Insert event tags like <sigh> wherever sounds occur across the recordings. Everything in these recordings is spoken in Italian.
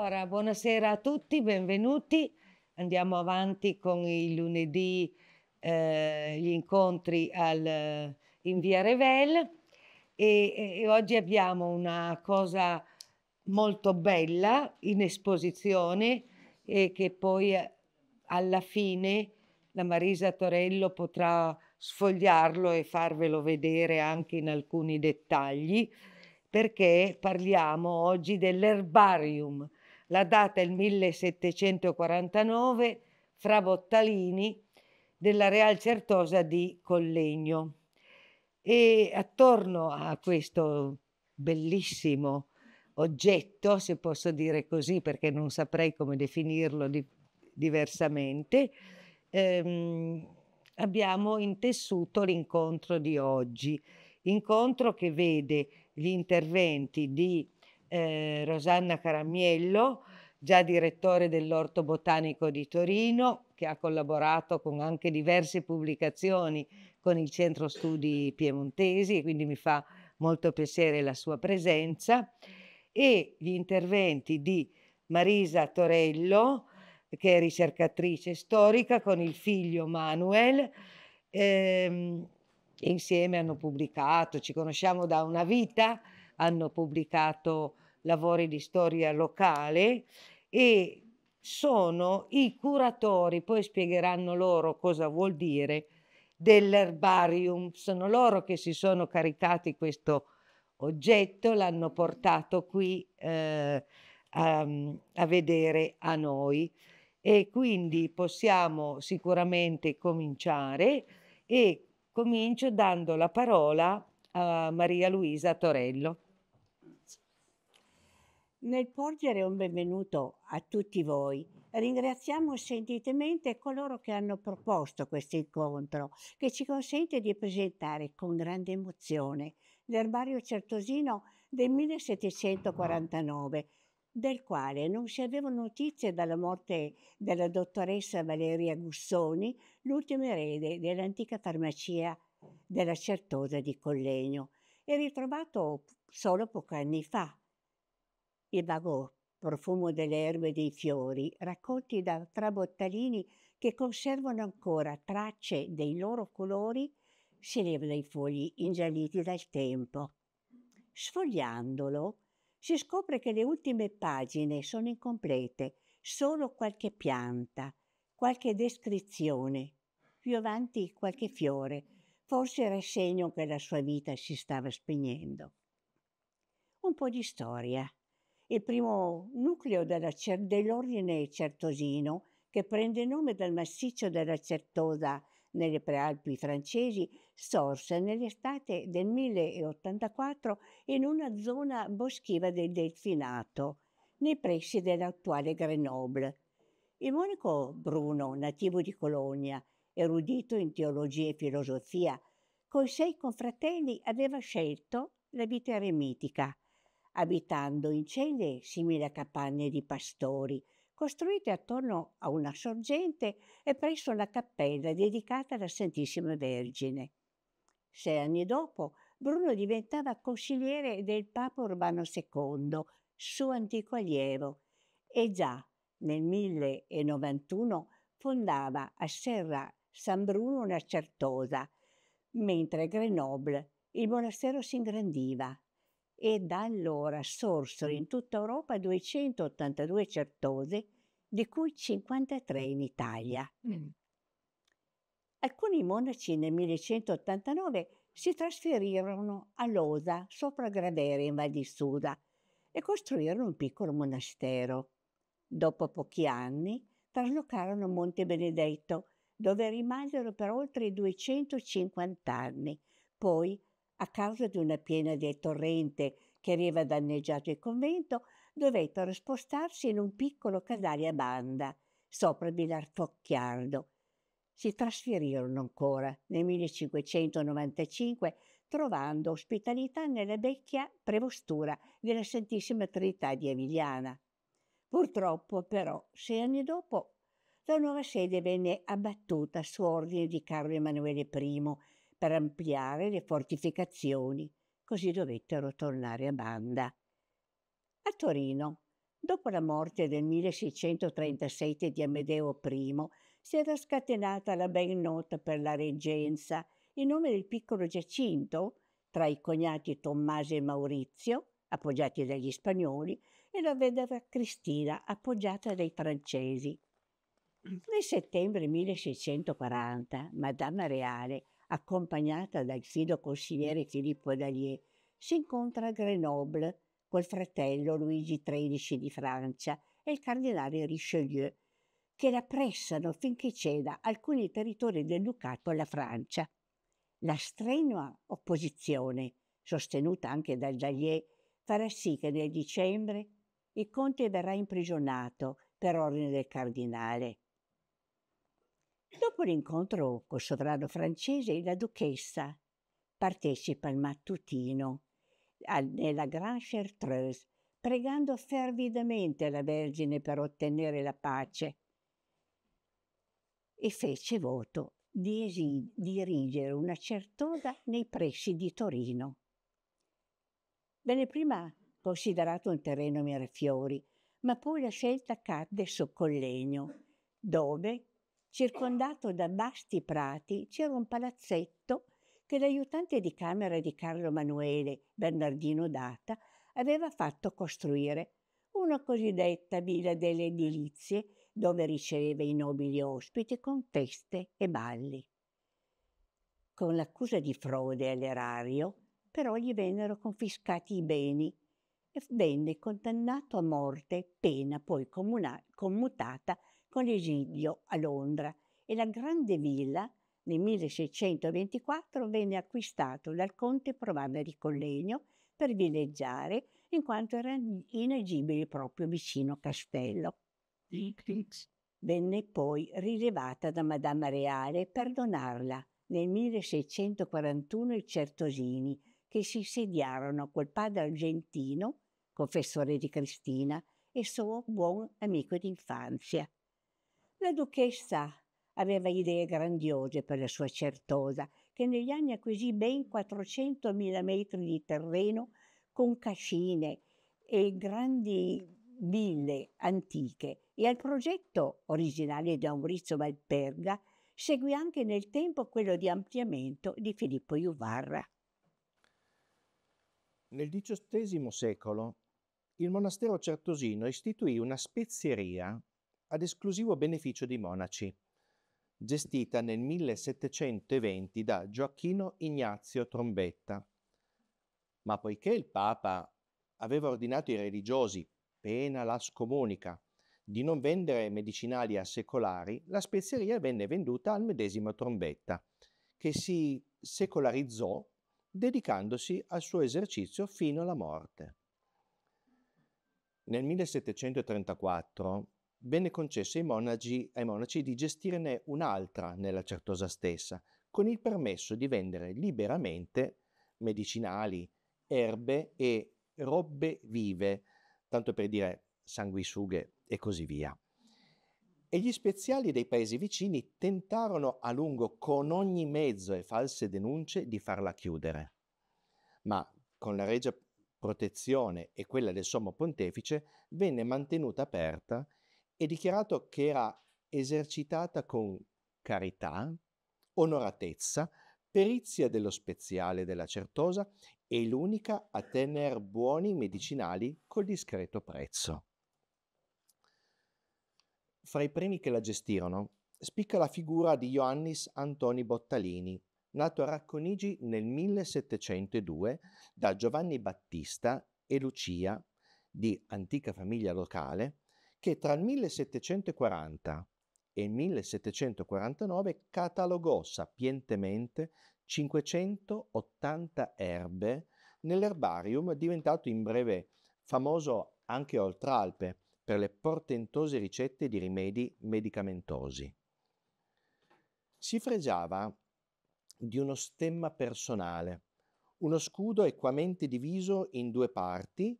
Allora, buonasera a tutti, benvenuti. Andiamo avanti con i lunedì eh, gli incontri al, in via Revel e, e oggi abbiamo una cosa molto bella in esposizione e che poi eh, alla fine la Marisa Torello potrà sfogliarlo e farvelo vedere anche in alcuni dettagli perché parliamo oggi dell'erbarium la data è il 1749 fra Bottalini della Real Certosa di Collegno. E attorno a questo bellissimo oggetto, se posso dire così, perché non saprei come definirlo di, diversamente, ehm, abbiamo intessuto l'incontro di oggi, incontro che vede gli interventi di eh, Rosanna Caramiello, già direttore dell'Orto Botanico di Torino, che ha collaborato con anche diverse pubblicazioni con il Centro Studi Piemontesi, e quindi mi fa molto piacere la sua presenza, e gli interventi di Marisa Torello, che è ricercatrice storica, con il figlio Manuel. Ehm, insieme hanno pubblicato, ci conosciamo da una vita, hanno pubblicato lavori di storia locale e sono i curatori, poi spiegheranno loro cosa vuol dire, dell'erbarium. Sono loro che si sono caricati questo oggetto, l'hanno portato qui eh, a, ehm, a vedere a noi e quindi possiamo sicuramente cominciare e comincio dando la parola a Maria Luisa Torello. Nel porgere un benvenuto a tutti voi, ringraziamo sentitamente coloro che hanno proposto questo incontro, che ci consente di presentare con grande emozione l'erbario certosino del 1749, del quale non si avevano notizie dalla morte della dottoressa Valeria Gussoni, l'ultima erede dell'antica farmacia della Certosa di Collegno, e ritrovato solo pochi anni fa i Bagò, profumo delle erbe e dei fiori, raccolti da Trabottalini che conservano ancora tracce dei loro colori, si leva dai fogli ingialliti dal tempo. Sfogliandolo, si scopre che le ultime pagine sono incomplete, solo qualche pianta, qualche descrizione, più avanti qualche fiore, forse era segno che la sua vita si stava spegnendo. Un po' di storia il primo nucleo dell'ordine certosino, che prende nome dal massiccio della Certosa nelle prealpi francesi, sorse nell'estate del 1084 in una zona boschiva del Delfinato, nei pressi dell'attuale Grenoble. Il monaco Bruno, nativo di Colonia, erudito in teologia e filosofia, coi sei confratelli aveva scelto la vita eremitica – abitando in celle simili a capanne di pastori, costruite attorno a una sorgente e presso una cappella dedicata alla Santissima Vergine. Sei anni dopo, Bruno diventava consigliere del Papa Urbano II, suo antico allievo, e già nel 1091 fondava a Serra San Bruno una certosa, mentre a Grenoble il monastero si ingrandiva e da allora sorsero in tutta Europa 282 certose, di cui 53 in Italia. Alcuni monaci nel 1189 si trasferirono a Losa, sopra Gradere, in Val di Suda, e costruirono un piccolo monastero. Dopo pochi anni traslocarono a Monte Benedetto, dove rimasero per oltre 250 anni, poi a causa di una piena del torrente che aveva danneggiato il convento, dovettero spostarsi in un piccolo casale a banda, sopra Bilartocchiardo. Si trasferirono ancora nel 1595, trovando ospitalità nella vecchia prevostura della Santissima Trinità di Emiliana. Purtroppo, però, sei anni dopo, la nuova sede venne abbattuta su ordine di Carlo Emanuele I per ampliare le fortificazioni, così dovettero tornare a Banda. A Torino, dopo la morte del 1637 di Amedeo I, si era scatenata la ben nota per la reggenza in nome del piccolo Giacinto tra i cognati Tommaso e Maurizio, appoggiati dagli spagnoli, e la vedova Cristina, appoggiata dai francesi. Mm. Nel settembre 1640, Madama Reale accompagnata dal fido consigliere Filippo Dallier, si incontra a Grenoble col fratello Luigi XIII di Francia e il cardinale Richelieu, che la pressano finché ceda alcuni territori del Ducato alla Francia. La strenua opposizione, sostenuta anche dal Dallier, farà sì che nel dicembre il conte verrà imprigionato per ordine del cardinale. Dopo l'incontro col sovrano francese, la duchessa partecipa al mattutino nella Grand Chartreuse, pregando fervidamente la Vergine per ottenere la pace e fece voto di, esi- di una certosa nei pressi di Torino. Venne prima considerato un terreno mirafiori, ma poi la scelta cadde su Collegno, dove Circondato da vasti prati c'era un palazzetto che l'aiutante di camera di Carlo Emanuele, Bernardino Data, aveva fatto costruire, una cosiddetta villa delle edilizie, dove riceveva i nobili ospiti con feste e balli. Con l'accusa di frode all'erario, però gli vennero confiscati i beni e venne condannato a morte, pena poi commutata con esilio a Londra e la grande villa nel 1624 venne acquistato dal conte Provana di Collegno per villeggiare in quanto era inagibile proprio vicino Castello. Venne poi rilevata da Madama Reale per donarla nel 1641 i Certosini che si sediarono col padre argentino, confessore di Cristina, e suo buon amico d'infanzia. La duchessa aveva idee grandiose per la sua certosa, che negli anni acquisì ben 400.000 metri di terreno con cascine e grandi ville antiche e al progetto, originale di Maurizio Valperga seguì anche nel tempo quello di ampliamento di Filippo Iuvarra. Nel XVIII secolo il monastero certosino istituì una spezieria ad esclusivo beneficio dei monaci, gestita nel 1720 da Gioacchino Ignazio Trombetta. Ma poiché il Papa aveva ordinato ai religiosi, pena la scomunica, di non vendere medicinali a secolari, la spezieria venne venduta al medesimo Trombetta, che si secolarizzò dedicandosi al suo esercizio fino alla morte. Nel 1734 venne concesso ai monaci, ai monaci di gestirne un'altra nella Certosa stessa, con il permesso di vendere liberamente medicinali, erbe e robe vive, tanto per dire sanguisughe e così via. E gli speziali dei paesi vicini tentarono a lungo con ogni mezzo e false denunce di farla chiudere. Ma con la regia protezione e quella del sommo pontefice venne mantenuta aperta e dichiarato che era esercitata con carità, onoratezza, perizia dello speziale della certosa e l'unica a tener buoni medicinali col discreto prezzo. Fra i primi che la gestirono spicca la figura di Ioannis Antoni Bottalini, nato a Racconigi nel 1702 da Giovanni Battista e Lucia, di antica famiglia locale, che tra il 1740 e il 1749 catalogò sapientemente 580 erbe nell'erbarium diventato in breve famoso anche oltre Alpe per le portentose ricette di rimedi medicamentosi. Si fregiava di uno stemma personale, uno scudo equamente diviso in due parti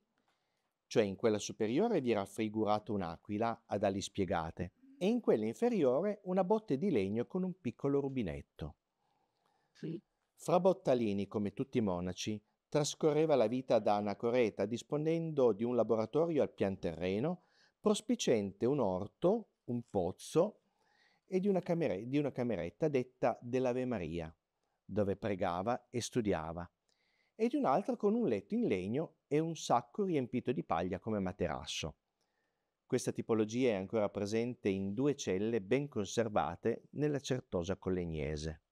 cioè in quella superiore vi è raffigurata un'aquila ad ali spiegate e in quella inferiore una botte di legno con un piccolo rubinetto. Sì. Fra Bottalini, come tutti i monaci, trascorreva la vita da anacoreta disponendo di un laboratorio al pian terreno, prospiciente un orto, un pozzo e di una, camere- di una cameretta detta dell'Ave Maria, dove pregava e studiava, e di un'altra con un letto in legno e un sacco riempito di paglia come materasso. Questa tipologia è ancora presente in due celle ben conservate nella certosa collegnese.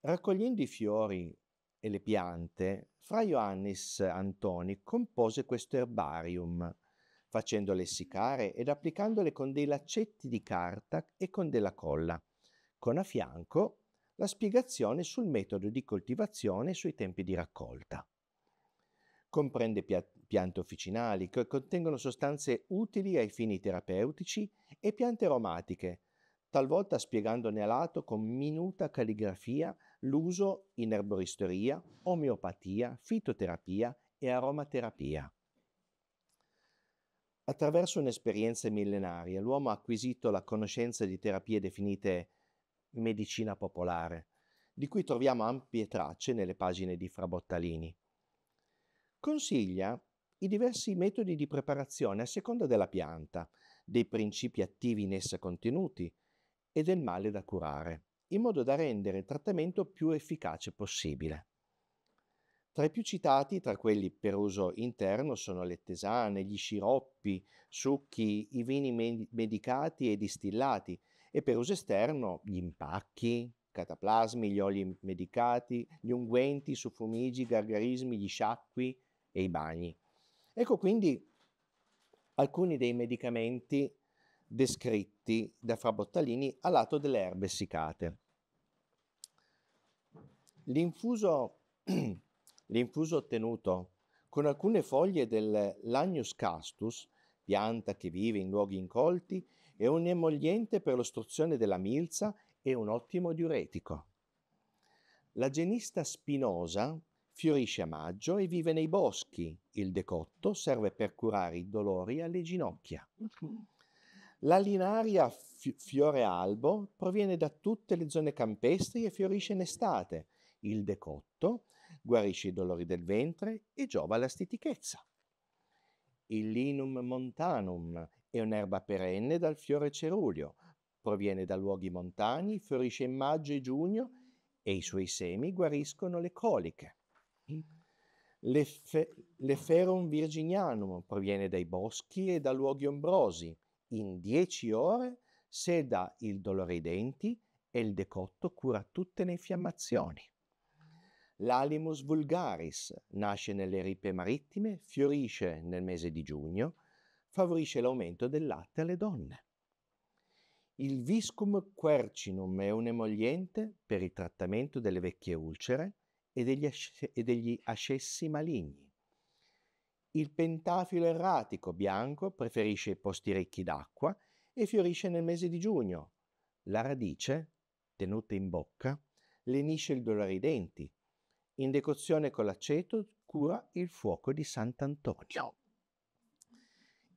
Raccogliendo i fiori e le piante, fra Ioannis Antoni compose questo erbarium, facendole essiccare ed applicandole con dei laccetti di carta e con della colla, con a fianco la spiegazione sul metodo di coltivazione e sui tempi di raccolta. Comprende piante officinali che contengono sostanze utili ai fini terapeutici e piante aromatiche, talvolta spiegandone a lato con minuta calligrafia l'uso in erboristeria, omeopatia, fitoterapia e aromaterapia. Attraverso un'esperienza millenaria, l'uomo ha acquisito la conoscenza di terapie definite medicina popolare, di cui troviamo ampie tracce nelle pagine di Frabottalini. Consiglia i diversi metodi di preparazione a seconda della pianta, dei principi attivi in essa contenuti e del male da curare, in modo da rendere il trattamento più efficace possibile. Tra i più citati, tra quelli per uso interno, sono le tesane, gli sciroppi, succhi, i vini medicati e distillati, e per uso esterno gli impacchi, cataplasmi, gli oli medicati, gli unguenti, i suffumigi, i gargarismi, gli sciacqui e i bagni. Ecco quindi alcuni dei medicamenti descritti da Fra Bottalini a lato delle erbe essiccate. L'infuso, <clears throat> l'infuso ottenuto con alcune foglie del Lagnus castus, pianta che vive in luoghi incolti, è un emoliente per l'ostruzione della milza e un ottimo diuretico. La genista spinosa fiorisce a maggio e vive nei boschi. Il decotto serve per curare i dolori alle ginocchia. La linaria fi- fiore albo proviene da tutte le zone campestri e fiorisce in estate. Il decotto guarisce i dolori del ventre e giova alla stitichezza. Il linum montanum è un'erba perenne dal fiore ceruleo, proviene da luoghi montani, fiorisce in maggio e giugno e i suoi semi guariscono le coliche. Mm. L'efe, l'Eferum virginianum proviene dai boschi e da luoghi ombrosi. In dieci ore seda il dolore ai denti e il decotto cura tutte le infiammazioni. L'Alimus vulgaris nasce nelle ripe marittime, fiorisce nel mese di giugno favorisce l'aumento del latte alle donne. Il viscum quercinum è un emoliente per il trattamento delle vecchie ulcere e degli, asce- e degli ascessi maligni. Il pentafilo erratico bianco preferisce i posti ricchi d'acqua e fiorisce nel mese di giugno. La radice, tenuta in bocca, lenisce il dolore ai denti. In decozione con l'aceto cura il fuoco di Sant'Antonio.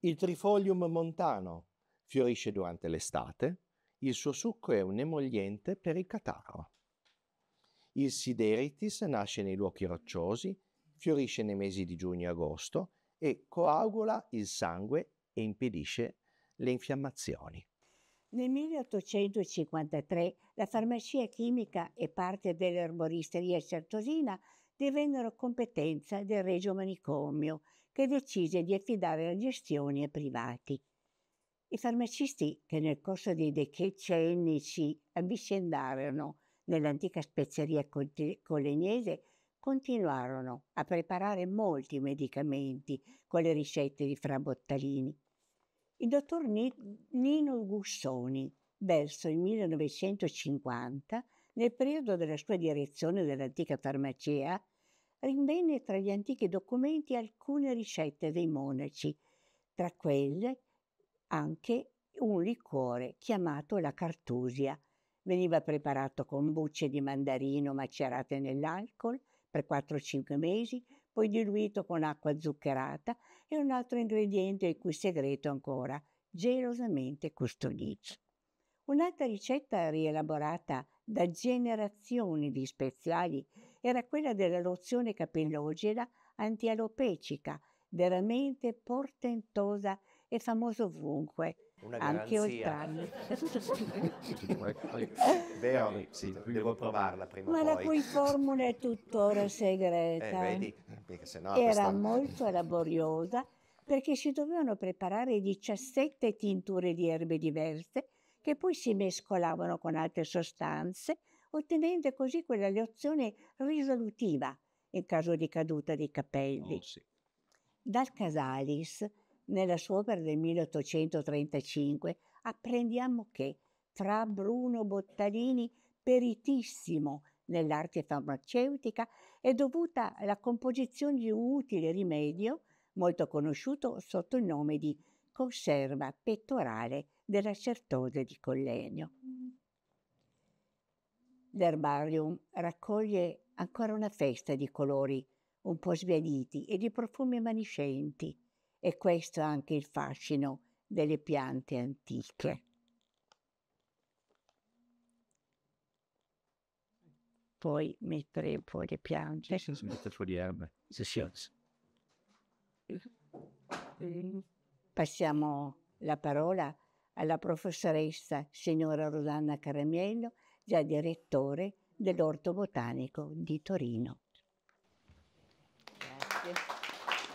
Il trifolium montano fiorisce durante l'estate, il suo succo è un emoliente per il catarro. Il sideritis nasce nei luoghi rocciosi, fiorisce nei mesi di giugno e agosto e coagula il sangue e impedisce le infiammazioni. Nel 1853 la farmacia chimica e parte dell'erboristeria certosina divennero competenza del Regio Manicomio che decise di affidare la gestione a privati. I farmacisti che nel corso dei decenni si avvicendarono nell'antica spezzeria coleniese continuarono a preparare molti medicamenti con le ricette di Fra Bottalini. Il dottor Nino Gussoni, verso il 1950, nel periodo della sua direzione dell'antica farmacia, rinvenne tra gli antichi documenti alcune ricette dei monaci, tra quelle anche un liquore chiamato la cartusia. Veniva preparato con bucce di mandarino macerate nell'alcol per 4-5 mesi, poi diluito con acqua zuccherata e un altro ingrediente il cui segreto ancora gelosamente custodito. Un'altra ricetta rielaborata da generazioni di speziali era quella della lozione capillogena antialopecica, veramente portentosa e famosa ovunque anche oltranni. <laughs> Vero, sì, devo provarla prima Ma la cui formula è tuttora <laughs> segreta. Eh, vedi, Era questa... molto <laughs> laboriosa perché si dovevano preparare 17 tinture di erbe diverse che poi si mescolavano con altre sostanze ottenendo così quella lezione risolutiva in caso di caduta dei capelli. Oh, sì. Dal Casalis, nella sua opera del 1835, apprendiamo che fra Bruno Bottalini, peritissimo nell'arte farmaceutica, è dovuta la composizione di un utile rimedio molto conosciuto sotto il nome di conserva pettorale della certose di Collegno. L'erbarium raccoglie ancora una festa di colori un po' sbiaditi e di profumi maniscenti, e questo è anche il fascino delle piante antiche. Puoi mettere un po' di piante. Sì, si mette fuori erbe. Sì, sì. Passiamo la parola alla professoressa signora Rosanna Caramiello già direttore dell'Orto Botanico di Torino. Grazie.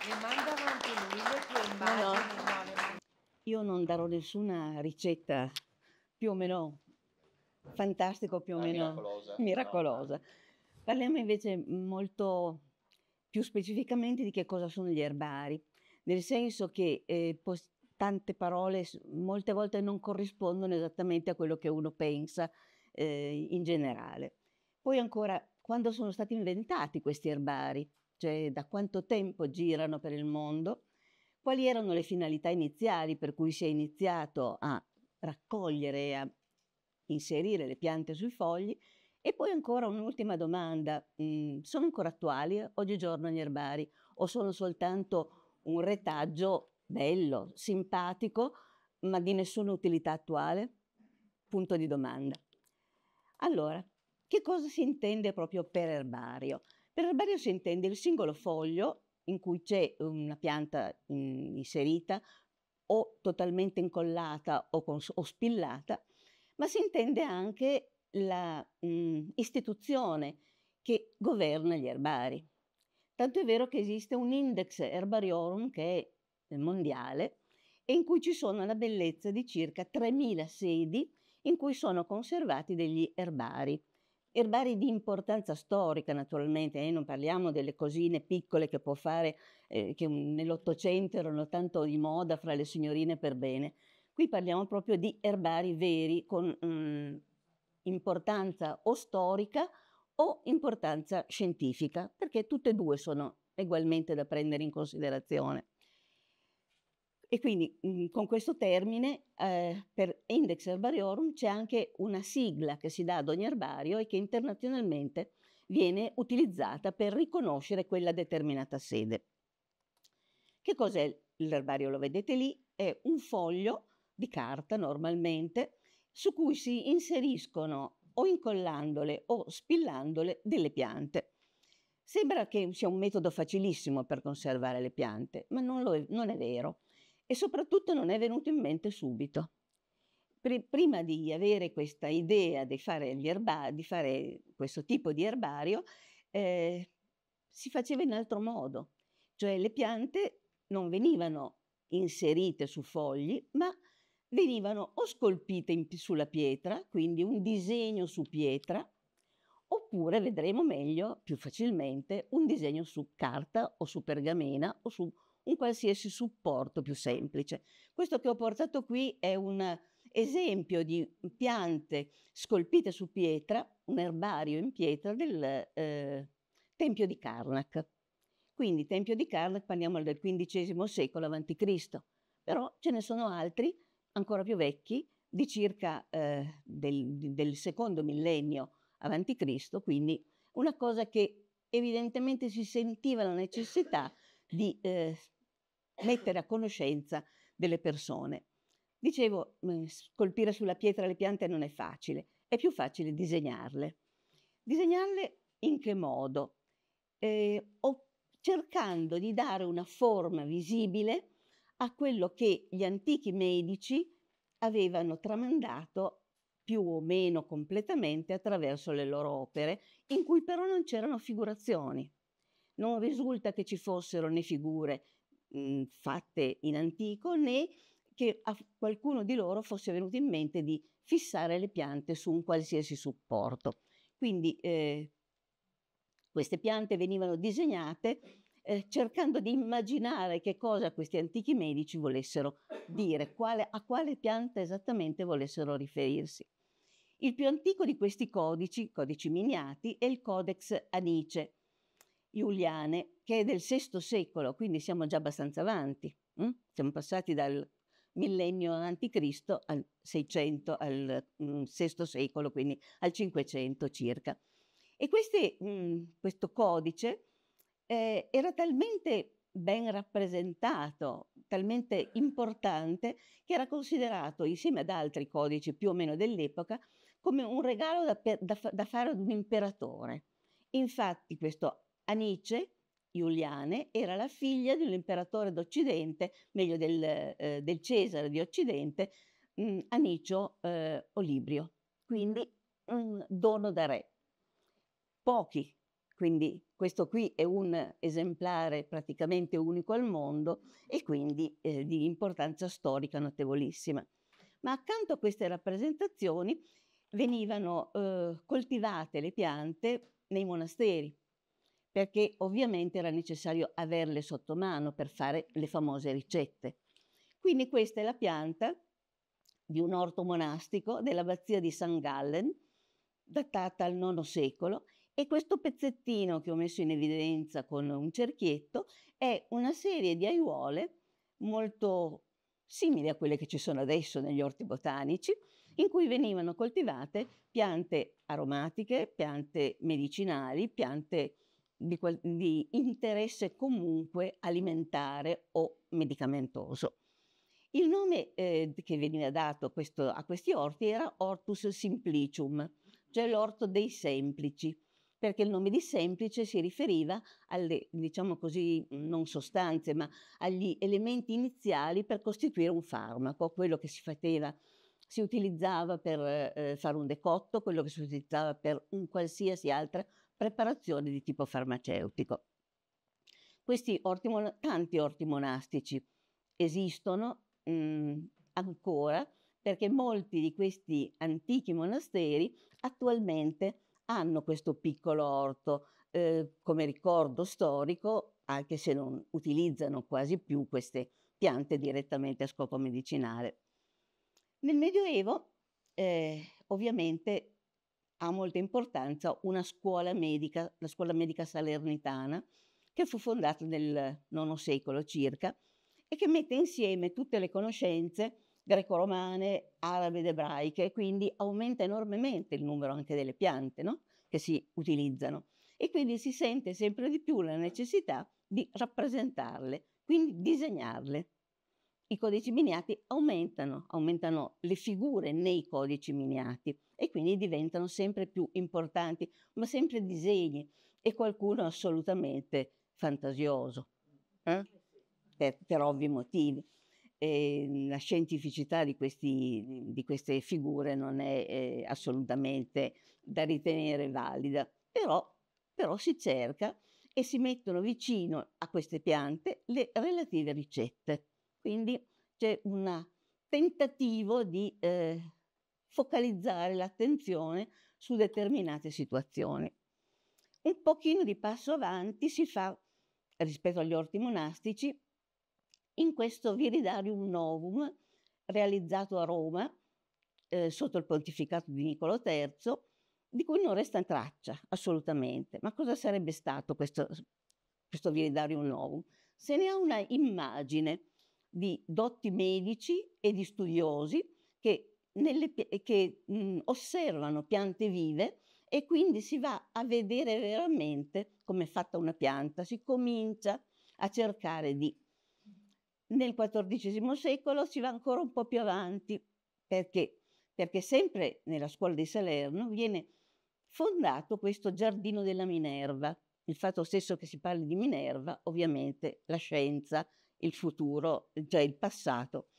Mi manda avanti mille tue immagini. No, no. Io non darò nessuna ricetta più o meno fantastica, o più o meno miracolosa. miracolosa. No. Parliamo invece molto più specificamente di che cosa sono gli erbari, nel senso che eh, tante parole molte volte non corrispondono esattamente a quello che uno pensa eh, in generale. Poi ancora, quando sono stati inventati questi erbari, cioè da quanto tempo girano per il mondo, quali erano le finalità iniziali per cui si è iniziato a raccogliere e a inserire le piante sui fogli. E poi ancora un'ultima domanda, mm, sono ancora attuali oggigiorno gli erbari o sono soltanto un retaggio bello, simpatico, ma di nessuna utilità attuale? Punto di domanda. Allora, che cosa si intende proprio per erbario? Per erbario si intende il singolo foglio in cui c'è una pianta inserita o totalmente incollata o, con, o, spillata, ma si intende anche l'istituzione mm, che governa gli erbari. Tanto è vero che esiste un index erbariorum che è mondiale e in cui ci sono la bellezza di circa 3.000 sedi in cui sono conservati degli erbari. Erbari di importanza storica naturalmente, eh? non parliamo delle cosine piccole che può fare, eh, che nell'Ottocento erano tanto di moda fra le signorine per bene. Qui parliamo proprio di erbari veri con mh, mm, importanza o storica o importanza scientifica, perché tutte e due sono ugualmente da prendere in considerazione. E quindi mh, mhmm, con questo termine eh, per Index Herbariorum c'è anche una sigla che si dà ad ogni erbario e che internazionalmente viene utilizzata per riconoscere quella determinata sede. Che cos'è l'erbario? Lo vedete lì, è un foglio di carta normalmente su cui si inseriscono o incollandole o spillandole delle piante. Sembra che sia un metodo facilissimo per conservare le piante, ma non, è, non è vero e soprattutto non è venuto in mente subito. Prima di avere questa idea di fare, erba- di fare questo tipo di erbario, eh, si faceva in altro modo, cioè le piante non venivano inserite su fogli, ma venivano o scolpite in, sulla pietra, quindi un disegno su pietra, oppure vedremo meglio, più facilmente, un disegno su carta o su pergamena o su un qualsiasi supporto più semplice. Questo che ho portato qui è un esempio di piante scolpite su pietra, un erbario in pietra del eh, Tempio di Karnak. Quindi Tempio di Karnak parliamo del XV secolo a.C., però ce ne sono altri ancora più vecchi di circa eh, del, del, secondo millennio a.C., quindi una cosa che evidentemente si sentiva la necessità di eh, mettere a conoscenza delle persone. Dicevo, mm, scolpire sulla pietra le piante non è facile, è più facile disegnarle. Disegnarle in che modo? Eh, cercando di dare una forma visibile a quello che gli antichi medici avevano tramandato più o meno completamente attraverso le loro opere, in cui però non c'erano figurazioni. Non risulta che ci fossero né figure mh, mhmm, fatte in antico né che a qualcuno di loro fosse venuto in mente di fissare le piante su un qualsiasi supporto. Quindi eh, queste piante venivano disegnate eh, cercando di immaginare che cosa questi antichi medici volessero dire, quale, a quale pianta esattamente volessero riferirsi. Il più antico di questi codici, codici miniati, è il Codex Anice, Iuliane, che è del VI secolo, quindi siamo già abbastanza avanti. Hm? Siamo passati dal millennio a.C. al 600, al VI mm, secolo, quindi al 500 circa. E questi, mh, mm, questo codice eh, era talmente ben rappresentato, talmente importante, che era considerato, insieme ad altri codici più o meno dell'epoca, come un regalo da, da, da fare ad un imperatore. Infatti questo Anice, Giuliane, era la figlia di un imperatore d'Occidente, meglio del, eh, del, Cesare di Occidente, mh, mm, Anicio eh, Olibrio, quindi un dono da re. Pochi, quindi questo qui è un esemplare praticamente unico al mondo e quindi eh, di importanza storica notevolissima. Ma accanto a queste rappresentazioni venivano eh, coltivate le piante nei monasteri, perché ovviamente era necessario averle sotto mano per fare le famose ricette. Quindi questa è la pianta di un orto monastico dell'abbazia di San Gallen, datata al IX secolo, e questo pezzettino che ho messo in evidenza con un cerchietto è una serie di aiuole molto simili a quelle che ci sono adesso negli orti botanici, in cui venivano coltivate piante aromatiche, piante medicinali, piante di, quel, di interesse comunque alimentare o medicamentoso. Il nome eh, che veniva dato a, questo, a, questi orti era Ortus Simplicium, cioè l'orto dei semplici, perché il nome di semplice si riferiva alle, diciamo così, non sostanze, ma agli elementi iniziali per costituire un farmaco, quello che si faceva, si utilizzava per eh, fare un decotto, quello che si utilizzava per un qualsiasi altra preparazioni di tipo farmaceutico. Questi orti, tanti orti monastici esistono mh, mm, ancora perché molti di questi antichi monasteri attualmente hanno questo piccolo orto eh, come ricordo storico, anche se non utilizzano quasi più queste piante direttamente a scopo medicinale. Nel Medioevo, eh, ovviamente, ha molta importanza una scuola medica, la scuola medica salernitana, che fu fondata nel IX secolo circa e che mette insieme tutte le conoscenze greco-romane, arabe ed ebraiche, quindi aumenta enormemente il numero anche delle piante no? che si utilizzano e quindi si sente sempre di più la necessità di rappresentarle, quindi disegnarle. I codici miniati aumentano, aumentano le figure nei codici miniati e quindi diventano sempre più importanti, ma sempre disegni e qualcuno assolutamente fantasioso, eh? eh per, per, ovvi motivi. E ehm, la scientificità di, questi, di, queste figure non è eh, assolutamente da ritenere valida, però, però si cerca e si mettono vicino a queste piante le relative ricette. Quindi c'è un tentativo di eh, focalizzare l'attenzione su determinate situazioni. Un pochino di passo avanti si fa rispetto agli orti monastici in questo Viridarium Novum realizzato a Roma eh, sotto il pontificato di Niccolo III, di cui non resta traccia assolutamente. Ma cosa sarebbe stato questo, questo Viridarium Novum? Se ne ha una immagine di dotti medici e di studiosi che nelle, eh, che mh, mm, osservano piante vive e quindi si va a vedere veramente come è fatta una pianta, si comincia a cercare di. Nel XIV secolo si va ancora un po' più avanti perché, perché sempre nella scuola di Salerno viene fondato questo giardino della Minerva. Il fatto stesso che si parli di Minerva, ovviamente la scienza, il futuro, cioè il passato,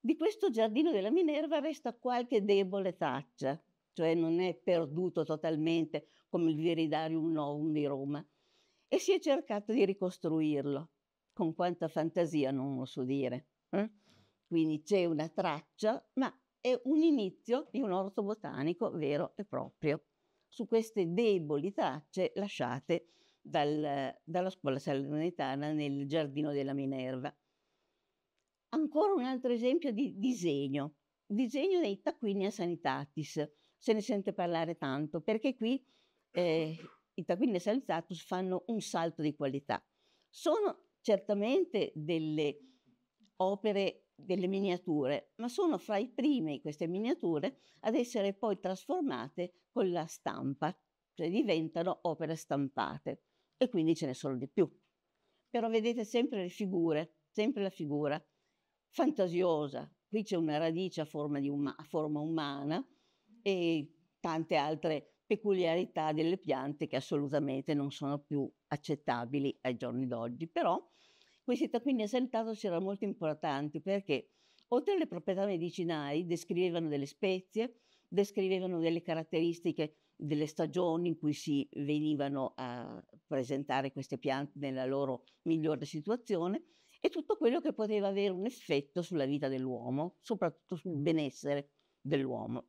di questo giardino della Minerva resta qualche debole traccia, cioè non è perduto totalmente come il Viridarium Novum di Roma, e si è cercato di ricostruirlo. Con quanta fantasia non lo so dire. Eh? Quindi c'è una traccia, ma è un inizio di un orto botanico vero e proprio, su queste deboli tracce lasciate dal, dalla scuola salernitana nel giardino della Minerva. Ancora un altro esempio di disegno, disegno dei Taquinia Sanitatis. Se ne sente parlare tanto perché qui eh, i Taquinia sanitatis fanno un salto di qualità. Sono certamente delle opere, delle miniature, ma sono fra i primi queste miniature ad essere poi trasformate con la stampa, cioè diventano opere stampate e quindi ce ne sono di più. Però vedete sempre le figure, sempre la figura fantasiosa. Qui c'è una radice a forma, uma, a forma umana e tante altre peculiarità delle piante che assolutamente non sono più accettabili ai giorni d'oggi. Però questi taccuini a saltatos erano molto importanti perché oltre alle proprietà medicinali descrivevano delle spezie, descrivevano delle caratteristiche delle stagioni in cui si venivano a presentare queste piante nella loro migliore situazione e tutto quello che poteva avere un effetto sulla vita dell'uomo, soprattutto sul benessere dell'uomo.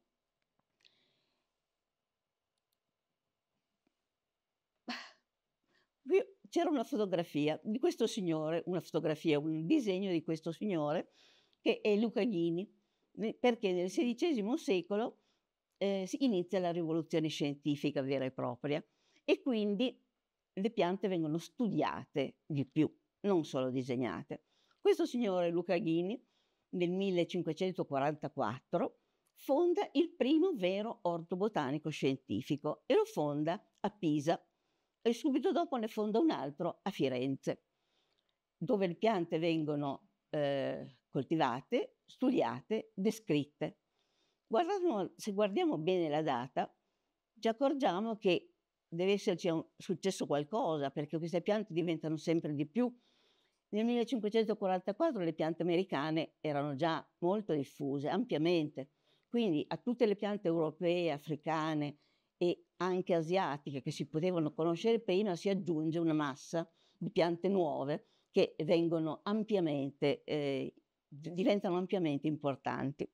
<laughs> C'era una fotografia di questo signore, una fotografia, un disegno di questo signore che è Luca Ghini, perché nel XVI secolo eh, inizia la rivoluzione scientifica vera e propria e quindi le piante vengono studiate di più non solo disegnate. Questo signore Luca Ghini nel 1544 fonda il primo vero orto botanico scientifico e lo fonda a Pisa e subito dopo ne fonda un altro a Firenze, dove le piante vengono eh, coltivate, studiate, descritte. Guardando, se guardiamo bene la data, ci accorgiamo che deve esserci un, successo qualcosa perché queste piante diventano sempre di più nel 1544 le piante americane erano già molto diffuse, ampiamente, quindi a tutte le piante europee, africane e anche asiatiche che si potevano conoscere prima si aggiunge una massa di piante nuove che vengono ampiamente, eh, diventano ampiamente importanti.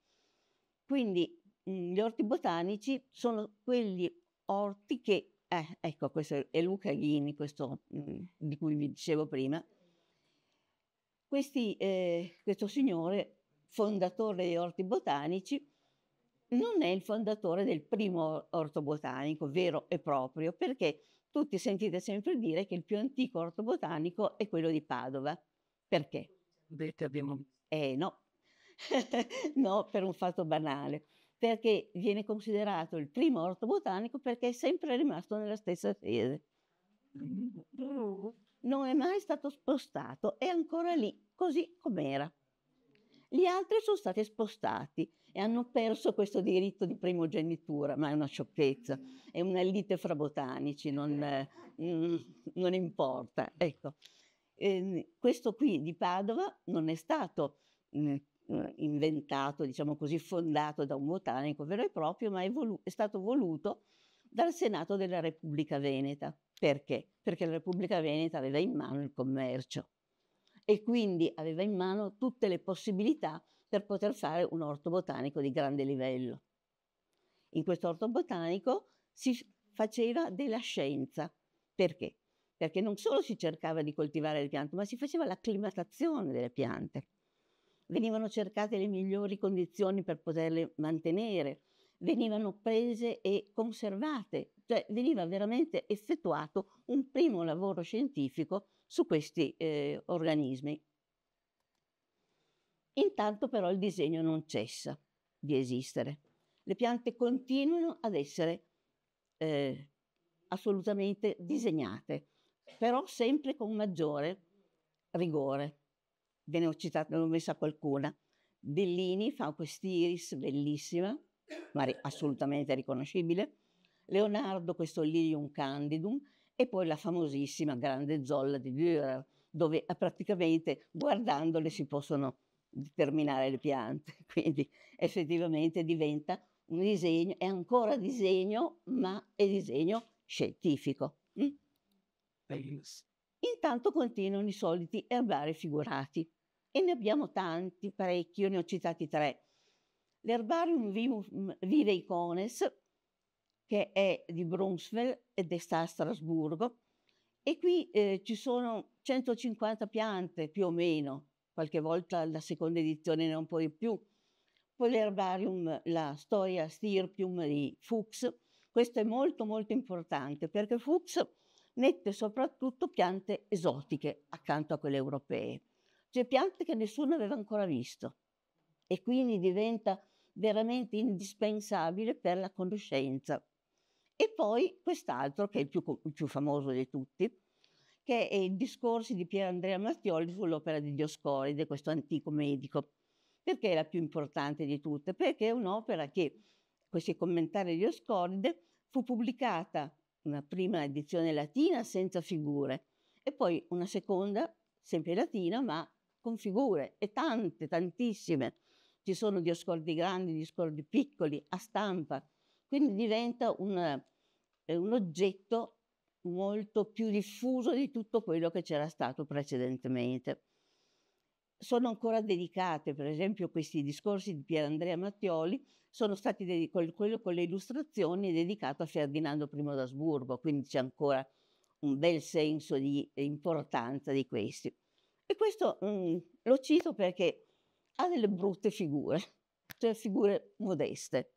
Quindi mm, gli orti botanici sono quegli orti che, eh, ecco questo è Luca Ghini, questo mh, mm, di cui vi dicevo prima, questi, eh, questo signore, fondatore degli orti botanici, non è il fondatore del primo orto botanico vero e proprio, perché tutti sentite sempre dire che il più antico orto botanico è quello di Padova. Perché? Beh, abbiamo... Eh no, <laughs> no, per un fatto banale, perché viene considerato il primo orto botanico perché è sempre rimasto nella stessa sede. Mm. Non è mai stato spostato, è ancora lì così com'era. Gli altri sono stati spostati e hanno perso questo diritto di primogenitura, ma è una sciocchezza, è una lite fra botanici, non, mm, non importa. Ecco. Eh, questo qui di Padova non è stato mm, inventato, diciamo così, fondato da un botanico vero e proprio, ma è, è stato voluto dal Senato della Repubblica Veneta. Perché? Perché la Repubblica Veneta aveva in mano il commercio e quindi aveva in mano tutte le possibilità per poter fare un orto botanico di grande livello. In questo orto botanico si faceva della scienza. Perché? Perché non solo si cercava di coltivare le piante, ma si faceva l'acclimatazione delle piante. Venivano cercate le migliori condizioni per poterle mantenere, venivano prese e conservate, cioè veniva veramente effettuato un primo lavoro scientifico su questi eh, organismi. Intanto però il disegno non cessa di esistere. Le piante continuano ad essere eh, assolutamente disegnate, però sempre con maggiore rigore. Ve ne ho citata, ne ho messa qualcuna. Bellini fa quest'iris bellissima, ma assolutamente riconoscibile. Leonardo questo Lilium candidum e poi la famosissima grande zolla di Dürer, dove eh, praticamente guardandole si possono determinare le piante, <laughs> quindi effettivamente diventa un disegno, è ancora disegno, ma è disegno scientifico. Mm? Intanto continuano i soliti erbari figurati e ne abbiamo tanti, parecchi, io ne ho citati tre. L'erbarium mm, vive icones, che è di Brunsfeld ed è sta a Strasburgo. E qui eh, ci sono 150 piante più o meno, qualche volta la seconda edizione ne è un po' di più. Poi l'erbarium, la storia stirpium di Fuchs. Questo è molto molto importante perché Fuchs mette soprattutto piante esotiche accanto a quelle europee, cioè piante che nessuno aveva ancora visto e quindi diventa veramente indispensabile per la conoscenza e poi quest'altro, che è il più, più famoso di tutti, che è il discorso di Pier Andrea Mattioli sull'opera di Dioscoride, questo antico medico. Perché è la più importante di tutte? Perché è un'opera che, questi commentari di Dioscoride, fu pubblicata una prima edizione latina senza figure e poi una seconda, sempre latina, ma con figure, e tante, tantissime. Ci sono Dioscoridi grandi, Dioscoridi piccoli, a stampa, quindi diventa un, eh, un oggetto molto più diffuso di tutto quello che c'era stato precedentemente. Sono ancora dedicate, per esempio, questi discorsi di Andrea Mattioli, sono stati dedico, quello con le illustrazioni è dedicato a Ferdinando I d'Asburgo, quindi c'è ancora un bel senso di importanza di questi. E questo mh, mm, lo cito perché ha delle brutte figure, cioè figure modeste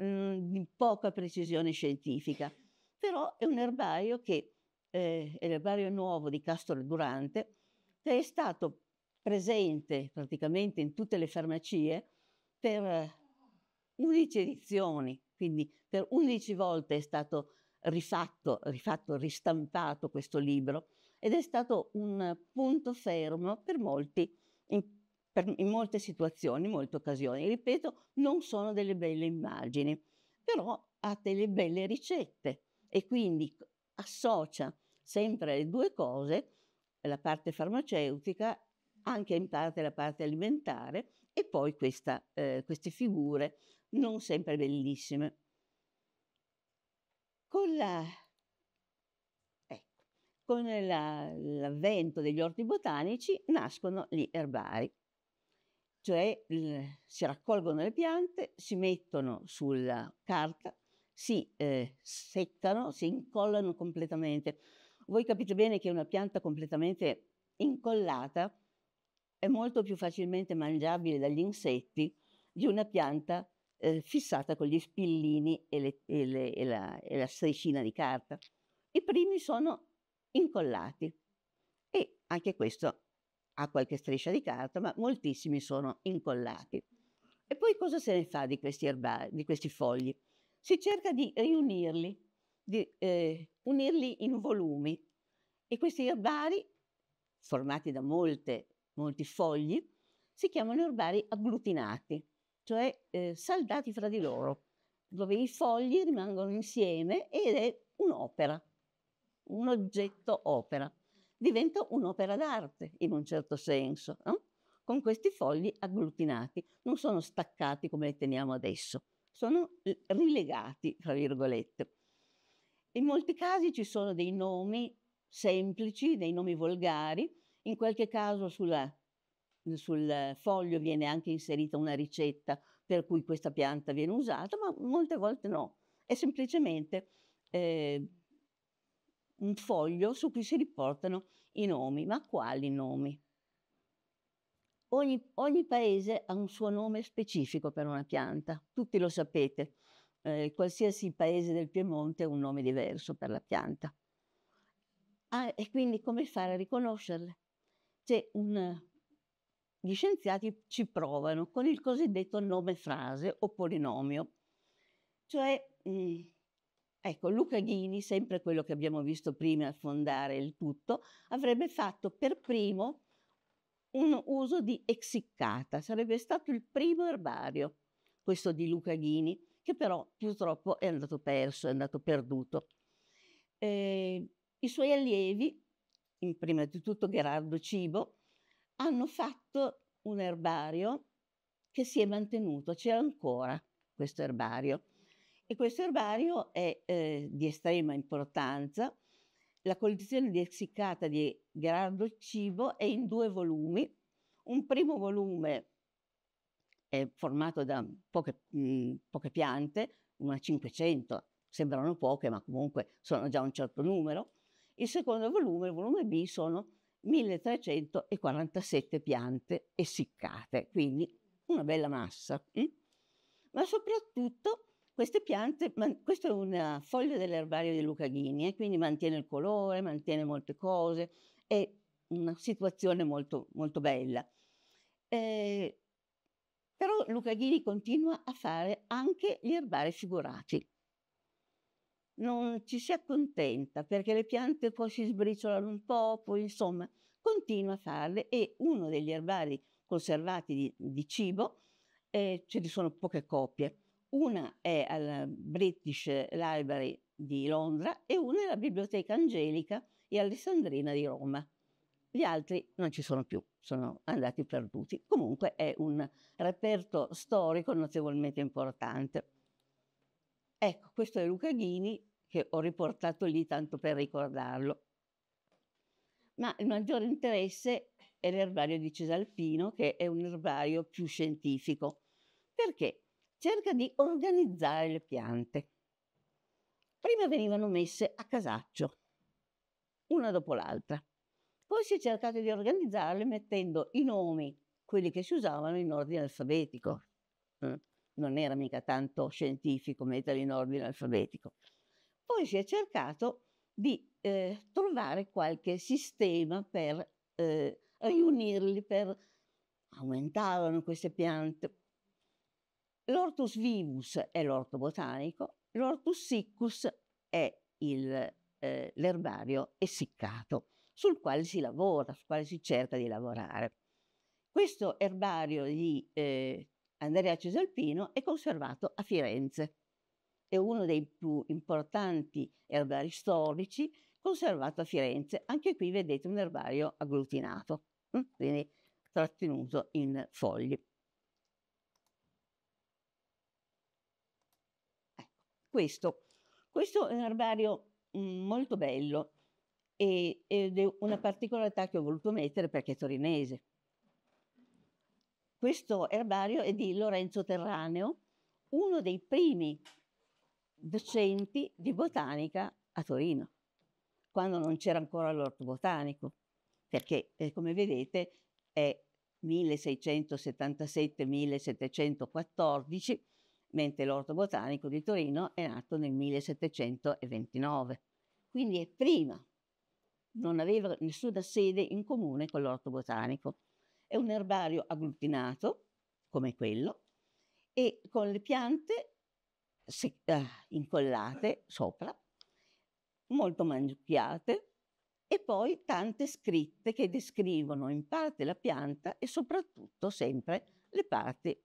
mh, mhmm, di poca precisione scientifica, però è un erbaio che eh, è l'erbario nuovo di Castro Durante, che è stato presente praticamente in tutte le farmacie per 11 edizioni, quindi per 11 volte è stato rifatto, rifatto, ristampato questo libro ed è stato un punto fermo per molti per, in molte situazioni, in molte occasioni. Ripeto, non sono delle belle immagini, però ha delle belle ricette e quindi associa sempre le due cose, la parte farmaceutica, anche in parte la parte alimentare e poi questa, eh, queste figure non sempre bellissime. Con la ecco, con l'avvento degli orti botanici nascono gli erbari cioè si raccolgono le piante, si mettono sulla carta, si eh, seccano, si incollano completamente. Voi capite bene che una pianta completamente incollata è molto più facilmente mangiabile dagli insetti di una pianta eh, fissata con gli spillini e, le, e, le, e, la, e la striscina di carta. I primi sono incollati e anche questo ha qualche striscia di carta, ma moltissimi sono incollati. E poi cosa se ne fa di questi erbari, di questi fogli? Si cerca di riunirli, di eh, unirli in volumi. E questi erbari, formati da molte, molti fogli, si chiamano erbari agglutinati, cioè eh, saldati fra di loro, dove i fogli rimangono insieme ed è un'opera, un oggetto opera diventa un'opera d'arte in un certo senso, no? con questi fogli agglutinati, non sono staccati come li teniamo adesso, sono rilegati, tra virgolette. In molti casi ci sono dei nomi semplici, dei nomi volgari, in qualche caso sulla, sul foglio viene anche inserita una ricetta per cui questa pianta viene usata, ma molte volte no, è semplicemente... Eh, un foglio su cui si riportano i nomi, ma quali nomi? Ogni, ogni paese ha un suo nome specifico per una pianta, tutti lo sapete. Eh, qualsiasi paese del Piemonte ha un nome diverso per la pianta. Ah, e quindi come fare a riconoscerle? Un, gli scienziati ci provano con il cosiddetto nome frase o polinomio, cioè eh, Ecco, Luca Ghini, sempre quello che abbiamo visto prima fondare il tutto, avrebbe fatto per primo un uso di essiccata, sarebbe stato il primo erbario, questo di Luca Ghini, che però purtroppo è andato perso, è andato perduto. Eh, I suoi allievi, prima di tutto Gerardo Cibo, hanno fatto un erbario che si è mantenuto, c'è ancora questo erbario e questo erbario è eh, di estrema importanza. La collezione essiccata di Gerardo Cibo è in due volumi. Un primo volume è formato da poche, mh, mm, poche piante, una 500, sembrano poche ma comunque sono già un certo numero. Il secondo volume, il volume B, sono 1347 piante essiccate, quindi una bella massa. Hm? Ma soprattutto queste piante, man, questa è una foglia dell'erbario di Luca Ghini, eh, quindi mantiene il colore, mantiene molte cose, è una situazione molto, molto bella. Eh, però Luca Ghini continua a fare anche gli erbari figurati. Non ci si accontenta perché le piante poi si sbriciolano un po', poi insomma continua a farle e uno degli erbari conservati di, di cibo, eh, ce ne sono poche copie, una è al British Library di Londra e una è alla Biblioteca Angelica e Alessandrina di Roma. Gli altri non ci sono più, sono andati perduti. Comunque è un reperto storico notevolmente importante. Ecco, questo è Luca Ghini che ho riportato lì tanto per ricordarlo. Ma il maggiore interesse è l'erbario di Cesalpino, che è un erbario più scientifico. Perché? cerca di organizzare le piante. Prima venivano messe a casaccio, una dopo l'altra. Poi si è cercato di organizzarle mettendo i nomi, quelli che si usavano, in ordine alfabetico. Mm? Non era mica tanto scientifico metterli in ordine alfabetico. Poi si è cercato di eh, trovare qualche sistema per eh, riunirli, per aumentare queste piante, L'ortus vivus è l'orto botanico, l'ortus siccus è il, eh, l'erbario essiccato sul quale si lavora, sul quale si cerca di lavorare. Questo erbario di eh, Andrea Cesalpino è conservato a Firenze. È uno dei più importanti erbari storici conservato a Firenze. Anche qui vedete un erbario agglutinato, mm, quindi trattenuto in fogli. Questo, questo è un erbario mm, molto bello e, ed è una particolarità che ho voluto mettere perché è torinese. Questo erbario è di Lorenzo Terraneo, uno dei primi docenti di botanica a Torino, quando non c'era ancora l'orto botanico, perché eh, come vedete è 1677-1714 mentre l'orto botanico di Torino è nato nel 1729, quindi è prima, non aveva nessuna sede in comune con l'orto botanico. È un erbario agglutinato, come quello, e con le piante eh, incollate sopra, molto mangiucchiate, e poi tante scritte che descrivono in parte la pianta e soprattutto sempre le parti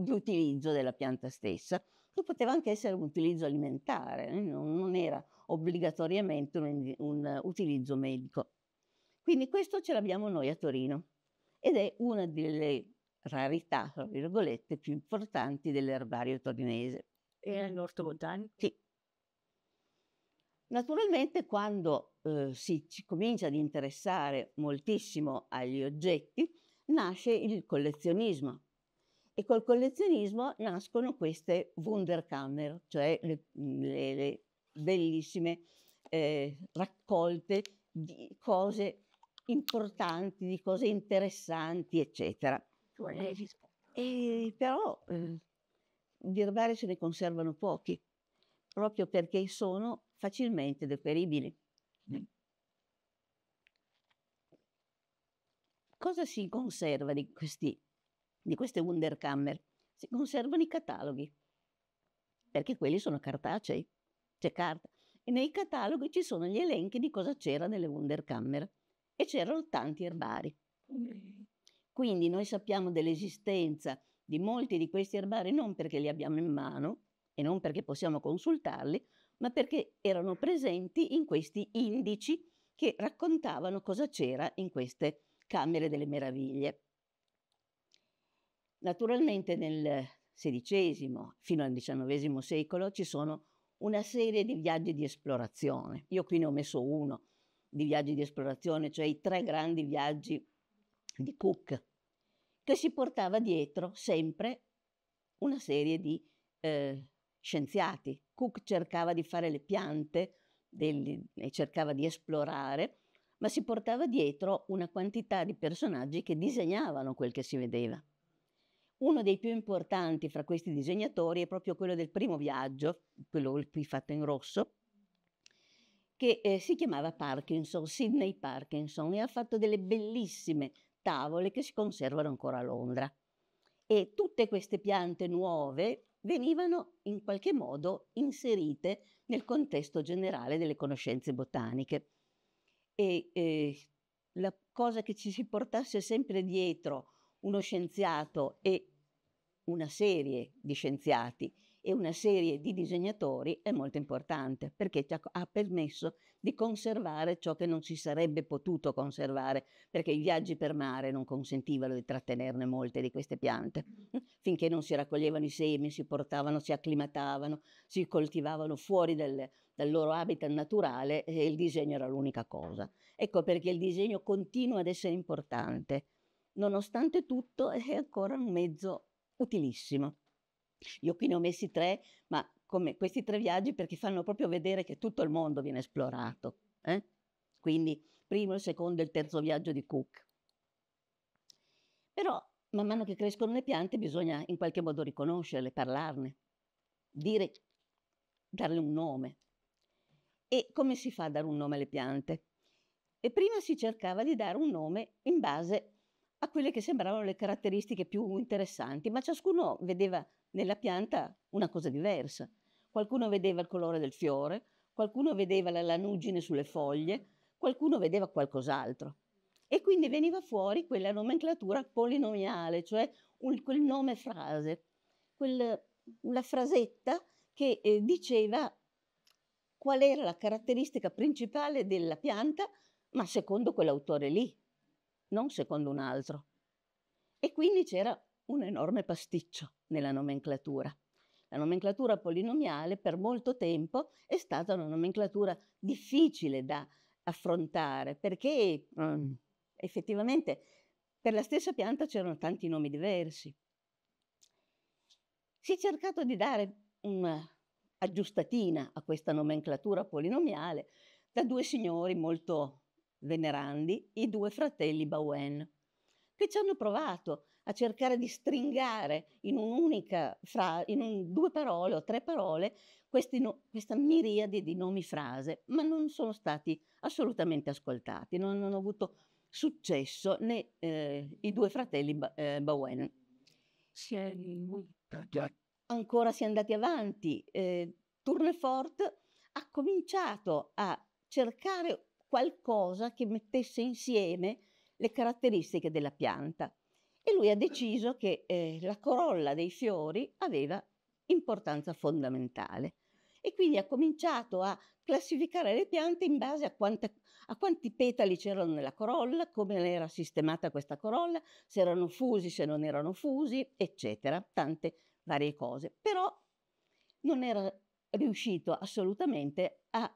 di utilizzo della pianta stessa, che poteva anche essere un utilizzo alimentare, eh, non era obbligatoriamente un, un utilizzo medico. Quindi questo ce l'abbiamo noi a Torino ed è una delle rarità, tra virgolette, più importanti dell'erbario torinese. E il nostro botanico? Sì. Naturalmente quando eh, si, si comincia ad interessare moltissimo agli oggetti, nasce il collezionismo, e col collezionismo nascono queste Wunderkammer, cioè le, mhmm, le, le bellissime eh, raccolte di cose importanti, di cose interessanti, eccetera. E però eh, di se ne conservano pochi, proprio perché sono facilmente deperibili. Mm. Cosa si conserva di questi di queste Wunderkammer si conservano i cataloghi, perché quelli sono cartacei, c'è carta. E nei cataloghi ci sono gli elenchi di cosa c'era nelle Wunderkammer e c'erano tanti erbari. Quindi noi sappiamo dell'esistenza di molti di questi erbari non perché li abbiamo in mano e non perché possiamo consultarli, ma perché erano presenti in questi indici che raccontavano cosa c'era in queste Camere delle Meraviglie. Naturalmente nel XVI fino al XIX secolo ci sono una serie di viaggi di esplorazione. Io qui ne ho messo uno di viaggi di esplorazione, cioè i tre grandi viaggi di Cook, che si portava dietro sempre una serie di eh, scienziati. Cook cercava di fare le piante degli, e cercava di esplorare, ma si portava dietro una quantità di personaggi che disegnavano quel che si vedeva. Uno dei più importanti fra questi disegnatori è proprio quello del primo viaggio, quello qui fatto in rosso, che eh, si chiamava Parkinson, Sidney Parkinson, e ha fatto delle bellissime tavole che si conservano ancora a Londra. E tutte queste piante nuove venivano in qualche modo inserite nel contesto generale delle conoscenze botaniche. E eh, la cosa che ci si portasse sempre dietro uno scienziato e una serie di scienziati e una serie di disegnatori è molto importante perché ci ha permesso di conservare ciò che non si sarebbe potuto conservare perché i viaggi per mare non consentivano di trattenerne molte di queste piante. <laughs> Finché non si raccoglievano i semi, si portavano, si acclimatavano, si coltivavano fuori del, dal loro habitat naturale e il disegno era l'unica cosa. Ecco perché il disegno continua ad essere importante nonostante tutto è ancora un mezzo utilissimo. Io qui ne ho messi tre, ma come questi tre viaggi perché fanno proprio vedere che tutto il mondo viene esplorato. Eh? Quindi primo, il secondo e il terzo viaggio di Cook. Però man mano che crescono le piante bisogna in qualche modo riconoscerle, parlarne, dire, darle un nome. E come si fa a dare un nome alle piante? E prima si cercava di dare un nome in base a quelle che sembravano le caratteristiche più interessanti, ma ciascuno vedeva nella pianta una cosa diversa. Qualcuno vedeva il colore del fiore, qualcuno vedeva la lanugine sulle foglie, qualcuno vedeva qualcos'altro. E quindi veniva fuori quella nomenclatura polinomiale, cioè un, quel nome frase, quella frasetta che eh, diceva qual era la caratteristica principale della pianta, ma secondo quell'autore lì non secondo un altro. E quindi c'era un enorme pasticcio nella nomenclatura. La nomenclatura polinomiale per molto tempo è stata una nomenclatura difficile da affrontare perché um, effettivamente per la stessa pianta c'erano tanti nomi diversi. Si è cercato di dare un'aggiustatina a questa nomenclatura polinomiale da due signori molto venerandi, i due fratelli Bowen, che ci hanno provato a cercare di stringare in un'unica fra- in un, due parole o tre parole no- questa miriade di nomi frase, ma non sono stati assolutamente ascoltati, non, hanno avuto successo né eh, i due fratelli ba- eh, Bowen. Si è... Ancora si è andati avanti. Eh, Tournefort ha cominciato a cercare qualcosa che mettesse insieme le caratteristiche della pianta. E lui ha deciso che eh, la corolla dei fiori aveva importanza fondamentale. E quindi ha cominciato a classificare le piante in base a, quanta, a quanti petali c'erano nella corolla, come era sistemata questa corolla, se erano fusi, se non erano fusi, eccetera, tante varie cose. Però non era riuscito assolutamente a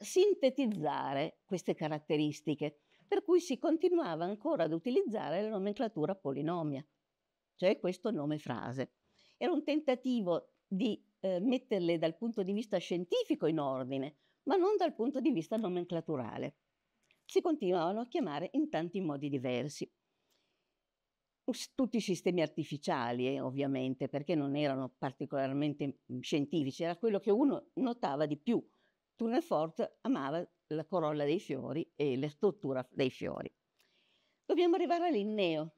sintetizzare queste caratteristiche, per cui si continuava ancora ad utilizzare la nomenclatura polinomia, cioè questo nome frase. Era un tentativo di eh, metterle dal punto di vista scientifico in ordine, ma non dal punto di vista nomenclaturale. Si continuavano a chiamare in tanti modi diversi. Tutti i sistemi artificiali, eh, ovviamente, perché non erano particolarmente mm, scientifici, era quello che uno notava di più Tunnel Fort amava la corolla dei fiori e la struttura dei fiori. Dobbiamo arrivare a Linneo,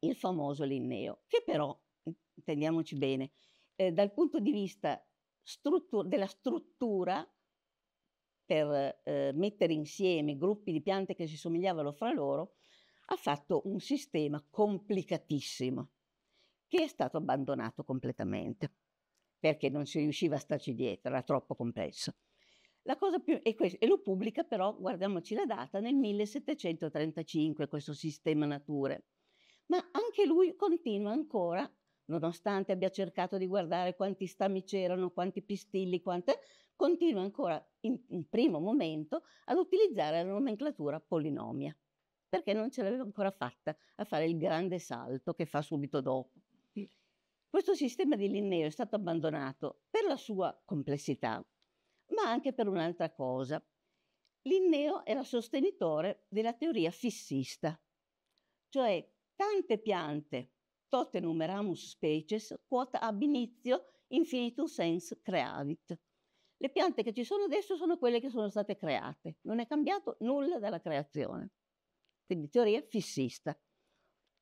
il famoso Linneo, che però, intendiamoci bene, eh, dal punto di vista struttur- della struttura per eh, mettere insieme gruppi di piante che si somigliavano fra loro, ha fatto un sistema complicatissimo che è stato abbandonato completamente perché non si riusciva a starci dietro, era troppo complesso. La cosa più, e, questo, e lo pubblica però, guardiamoci la data, nel 1735 questo sistema nature. Ma anche lui continua ancora, nonostante abbia cercato di guardare quanti stami c'erano, quanti pistilli, quante, continua ancora in, in primo momento ad utilizzare la nomenclatura polinomia, perché non ce l'aveva ancora fatta a fare il grande salto che fa subito dopo. Questo sistema di Linneo è stato abbandonato per la sua complessità, ma anche per un'altra cosa. Linneo era sostenitore della teoria fissista, cioè tante piante, tot enumeramus species, quod ab initio infinitum sens creavit. Le piante che ci sono adesso sono quelle che sono state create, non è cambiato nulla dalla creazione. Quindi teoria fissista.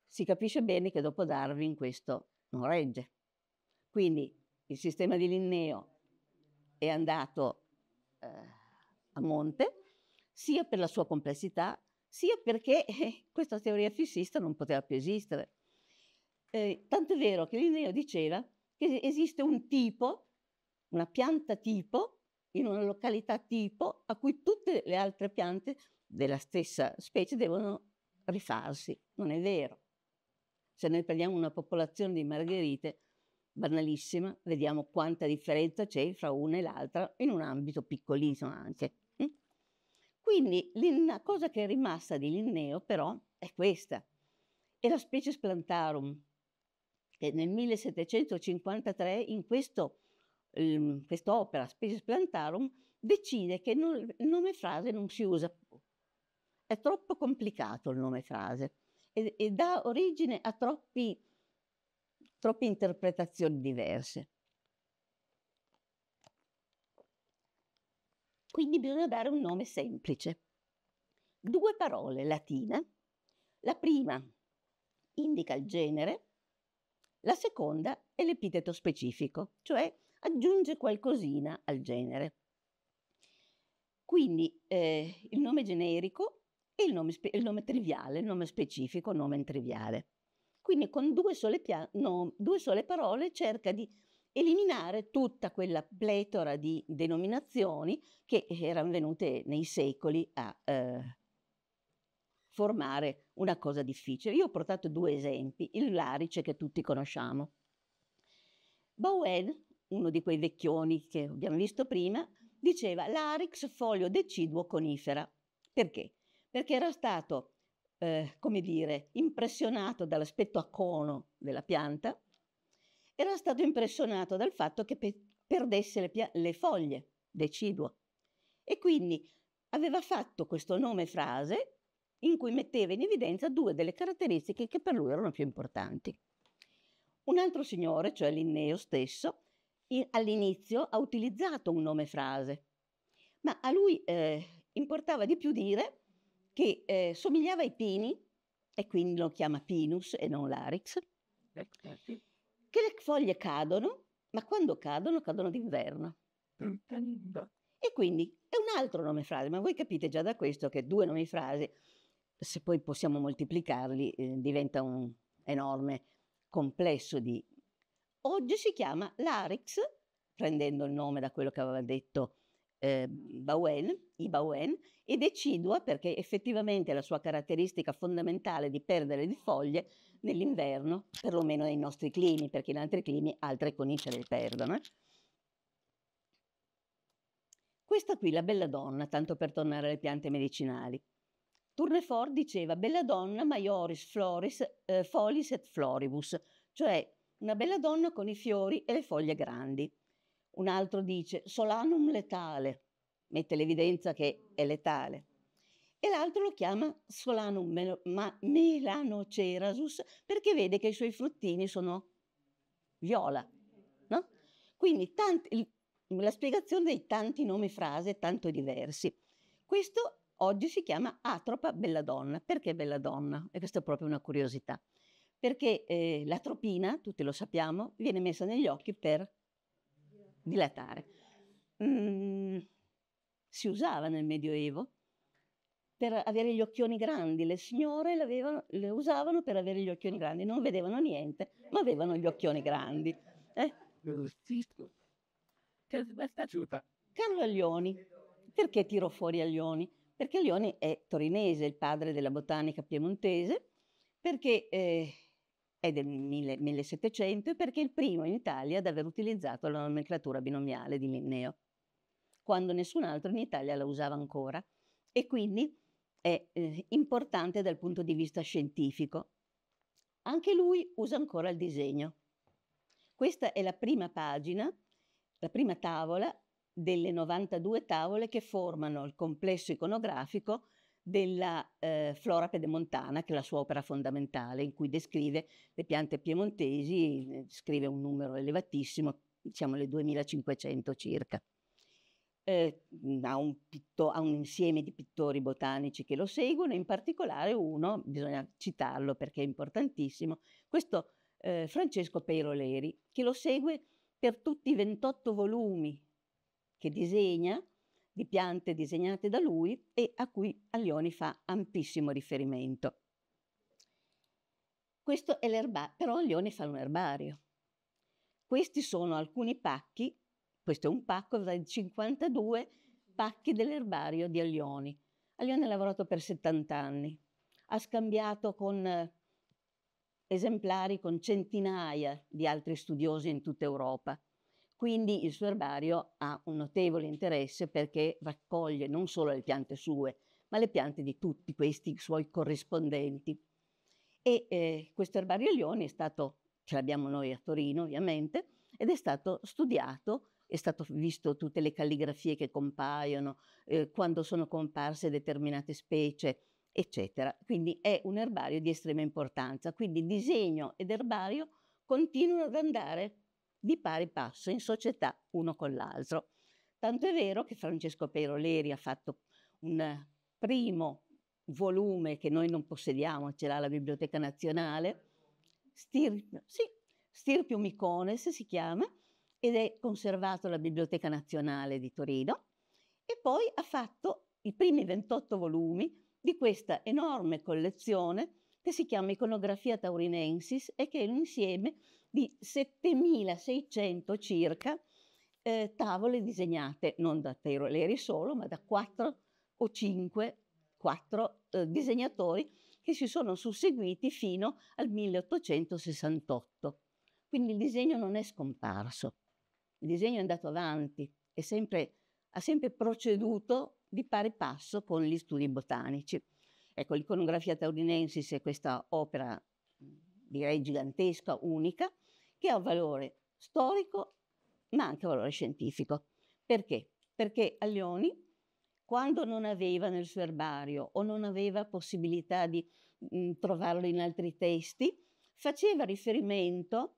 Si capisce bene che dopo Darwin questo non regge. Quindi il sistema di Linneo è andato eh, a monte, sia per la sua complessità, sia perché eh, questa teoria fissista non poteva più esistere. Eh, tanto è vero che Linneo diceva che esiste un tipo, una pianta tipo, in una località tipo a cui tutte le altre piante della stessa specie devono rifarsi. Non è vero. Se noi prendiamo una popolazione di margherite, banalissima, vediamo quanta differenza c'è fra una e l'altra in un ambito piccolissimo anche. Mm. Quindi la cosa che è rimasta di Linneo però è questa, è la specie Splantarum, che nel 1753 in questo, in ehm, quest'opera, specie Splantarum, decide che il nome frase non si usa più. È troppo complicato il nome frase e, e dà origine a troppi troppe interpretazioni diverse. Quindi bisogna dare un nome semplice. Due parole latine. La prima indica il genere, la seconda è l'epiteto specifico, cioè aggiunge qualcosina al genere. Quindi eh, il nome generico e il nome, il nome triviale, il nome specifico, nome triviale. Quindi con due sole, pia- no, due sole parole cerca di eliminare tutta quella pletora di denominazioni che erano venute nei secoli a eh, formare una cosa difficile. Io ho portato due esempi, il larice che tutti conosciamo. Bowen, uno di quei vecchioni che abbiamo visto prima, diceva Larix folio deciduo conifera. Perché? Perché era stato eh, come dire, impressionato dall'aspetto a cono della pianta, era stato impressionato dal fatto che pe- perdesse le, pia- le foglie, deciduo. E quindi aveva fatto questo nome frase in cui metteva in evidenza due delle caratteristiche che per lui erano più importanti. Un altro signore, cioè Linneo stesso, in, all'inizio ha utilizzato un nome frase, ma a lui eh, importava di più dire che eh, somigliava ai pini, e quindi lo chiama Pinus e non Larix, eh, eh, che le foglie cadono, ma quando cadono, cadono d'inverno. E quindi è un altro nome frase, ma voi capite già da questo che due nomi frase, se poi possiamo moltiplicarli, eh, diventa un enorme complesso di... Oggi si chiama Larix, prendendo il nome da quello che aveva detto eh, Bowen, i Bowen, e decidua perché effettivamente la sua caratteristica fondamentale di perdere di foglie nell'inverno, perlomeno nei nostri climi, perché in altri climi altre conicere le perdono. Eh. Questa qui, la bella donna, tanto per tornare alle piante medicinali. Tournefort diceva bella donna maioris floris eh, folis et floribus, cioè una bella donna con i fiori e le foglie grandi. Un altro dice solanum letale, mette l'evidenza che è letale. E l'altro lo chiama solanum mel- ma- melanocerasus perché vede che i suoi fruttini sono viola. No? Quindi tanti, la spiegazione dei tanti nomi frase tanto diversi. Questo oggi si chiama atropa belladonna. Perché belladonna? E questa è proprio una curiosità. Perché eh, l'atropina, tutti lo sappiamo, viene messa negli occhi per dilatare. Mm, si usava nel Medioevo per avere gli occhioni grandi, le signore le, usavano per avere gli occhioni grandi, non vedevano niente, ma avevano gli occhioni grandi. Eh? Carlo Aglioni, perché tiro fuori Aglioni? Perché Aglioni è torinese, il padre della botanica piemontese, perché eh, è del 1700 e perché è il primo in Italia ad aver utilizzato la nomenclatura binomiale di Linneo, quando nessun altro in Italia la usava ancora e quindi è eh, importante dal punto di vista scientifico. Anche lui usa ancora il disegno. Questa è la prima pagina, la prima tavola delle 92 tavole che formano il complesso iconografico della eh, flora pedemontana, che è la sua opera fondamentale, in cui descrive le piante piemontesi, ehm, scrive un numero elevatissimo, diciamo le 2500 circa. Eh, mhmm, ha, un ha, un insieme di pittori botanici che lo seguono, in particolare uno, bisogna citarlo perché è importantissimo, questo eh, Francesco Peiroleri, che lo segue per tutti i 28 volumi che disegna di piante disegnate da lui e a cui Aglioni fa ampissimo riferimento. Questo è l'erbario, però Aglioni fa un erbario. Questi sono alcuni pacchi, questo è un pacco, avrà 52 pacchi dell'erbario di Aglioni. Aglioni ha lavorato per 70 anni, ha scambiato con esemplari con centinaia di altri studiosi in tutta Europa quindi il suo erbario ha un notevole interesse perché raccoglie non solo le piante sue, ma le piante di tutti questi suoi corrispondenti. E eh, questo erbario Lioni è stato, ce l'abbiamo noi a Torino ovviamente, ed è stato studiato è stato visto tutte le calligrafie che compaiono, eh, quando sono comparse determinate specie, eccetera. Quindi è un erbario di estrema importanza. Quindi disegno ed erbario continuano ad andare di pari passo in società uno con l'altro. Tanto è vero che Francesco Peroleri ha fatto un primo volume che noi non possediamo, ce l'ha la Biblioteca Nazionale, Stirpio, sì, Stirpio Micones si chiama, ed è conservato alla Biblioteca Nazionale di Torino, e poi ha fatto i primi 28 volumi di questa enorme collezione che si chiama Iconografia Taurinensis e che è un insieme di 7600 circa eh, tavole disegnate non da Teiroleri solo, ma da 4 o 5, 4 eh, disegnatori che si sono susseguiti fino al 1868. Quindi il disegno non è scomparso, il disegno è andato avanti, e sempre, ha sempre proceduto di pari passo con gli studi botanici. Ecco, l'iconografia taurinensis è questa opera direi gigantesca, unica, che ha valore storico ma anche valore scientifico. Perché? Perché Aglioni, quando non aveva nel suo erbario o non aveva possibilità di mh, mm, trovarlo in altri testi, faceva riferimento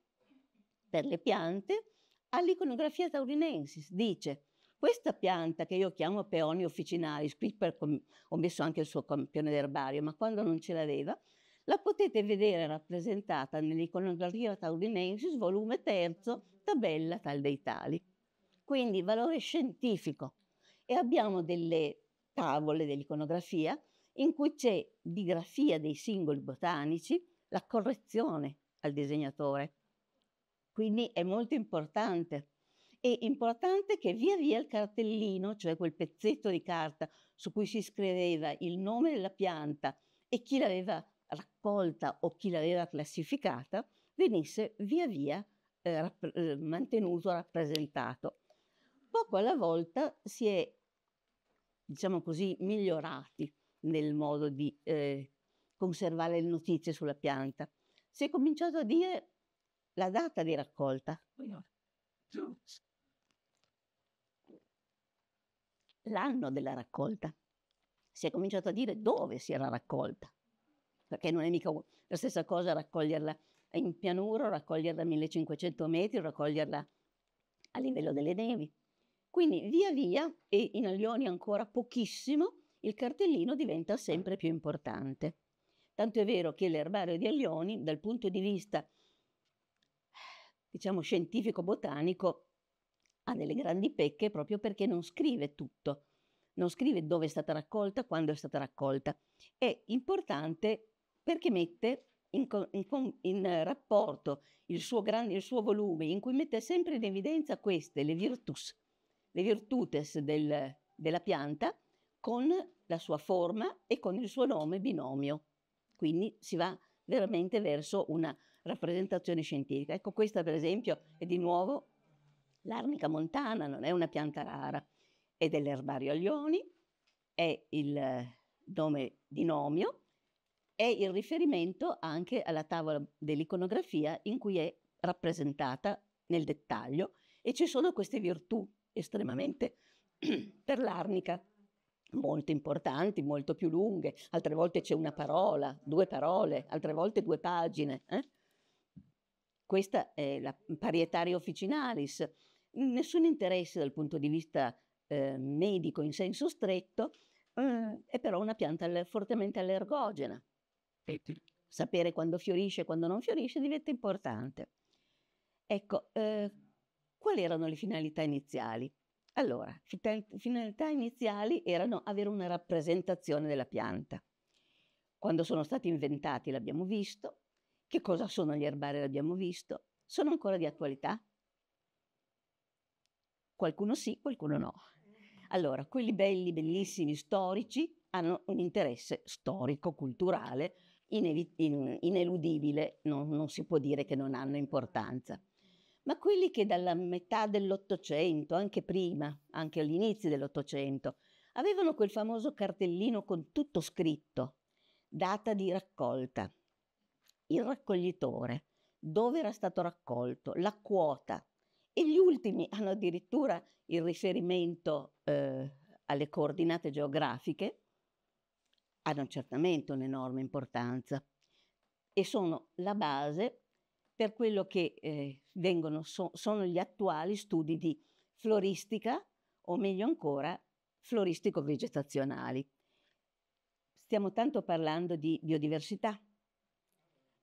per le piante all'iconografia taurinensis. Dice, questa pianta che io chiamo peonio officinalis, qui per, ho messo anche il suo campione d'erbario, ma quando non ce l'aveva, la potete vedere rappresentata nell'iconografia Taurinensis, volume 3, tabella tal dei tali. Quindi valore scientifico. E abbiamo delle tavole dell'iconografia in cui c'è di grafia dei singoli botanici la correzione al disegnatore. Quindi è molto importante. È importante che via via il cartellino, cioè quel pezzetto di carta su cui si scriveva il nome della pianta e chi l'aveva raccolta o chi l'aveva classificata venisse via via eh, rapp- eh, mantenuto, rappresentato. Poco alla volta si è, diciamo così, migliorati nel modo di eh, conservare le notizie sulla pianta. Si è cominciato a dire la data di raccolta. L'anno della raccolta. Si è cominciato a dire dove si era raccolta perché non è mica la stessa cosa raccoglierla in pianura, raccoglierla a 1500 metri, raccoglierla a livello delle nevi. Quindi via via, e in Alioni ancora pochissimo, il cartellino diventa sempre più importante. Tanto è vero che l'erbario di Alioni, dal punto di vista diciamo scientifico-botanico, ha delle grandi pecche proprio perché non scrive tutto, non scrive dove è stata raccolta, quando è stata raccolta. È importante perché mette in, in, in rapporto il suo, grande, il suo volume, in cui mette sempre in evidenza queste, le virtus, le virtutes del, della pianta, con la sua forma e con il suo nome binomio. Quindi si va veramente verso una rappresentazione scientifica. Ecco, questa per esempio è di nuovo l'arnica montana, non è una pianta rara, è dell'erbario Aglioni, è il eh, nome binomio è il riferimento anche alla tavola dell'iconografia in cui è rappresentata nel dettaglio e ci sono queste virtù estremamente <clears throat> per l'arnica molto importanti, molto più lunghe, altre volte c'è una parola, due parole, altre volte due pagine. Eh? Questa è la parietaria officinalis. Nessun interesse dal punto di vista eh, medico in senso stretto, eh, è però una pianta fortemente allergogena, sapere quando fiorisce e quando non fiorisce diventa importante. Ecco, eh, quali erano le finalità iniziali? Allora, finalità iniziali erano avere una rappresentazione della pianta. Quando sono stati inventati l'abbiamo visto, che cosa sono gli erbari l'abbiamo visto, sono ancora di attualità? Qualcuno sì, qualcuno no. Allora, quelli belli, bellissimi, storici, hanno un interesse storico, culturale, ineludibile, non, non si può dire che non hanno importanza. Ma quelli che dalla metà dell'Ottocento, anche prima, anche all'inizio dell'Ottocento, avevano quel famoso cartellino con tutto scritto, data di raccolta, il raccoglitore, dove era stato raccolto, la quota e gli ultimi hanno addirittura il riferimento eh, alle coordinate geografiche hanno certamente un'enorme importanza e sono la base per quello che eh, vengono, so, sono gli attuali studi di floristica o meglio ancora floristico-vegetazionali. Stiamo tanto parlando di biodiversità.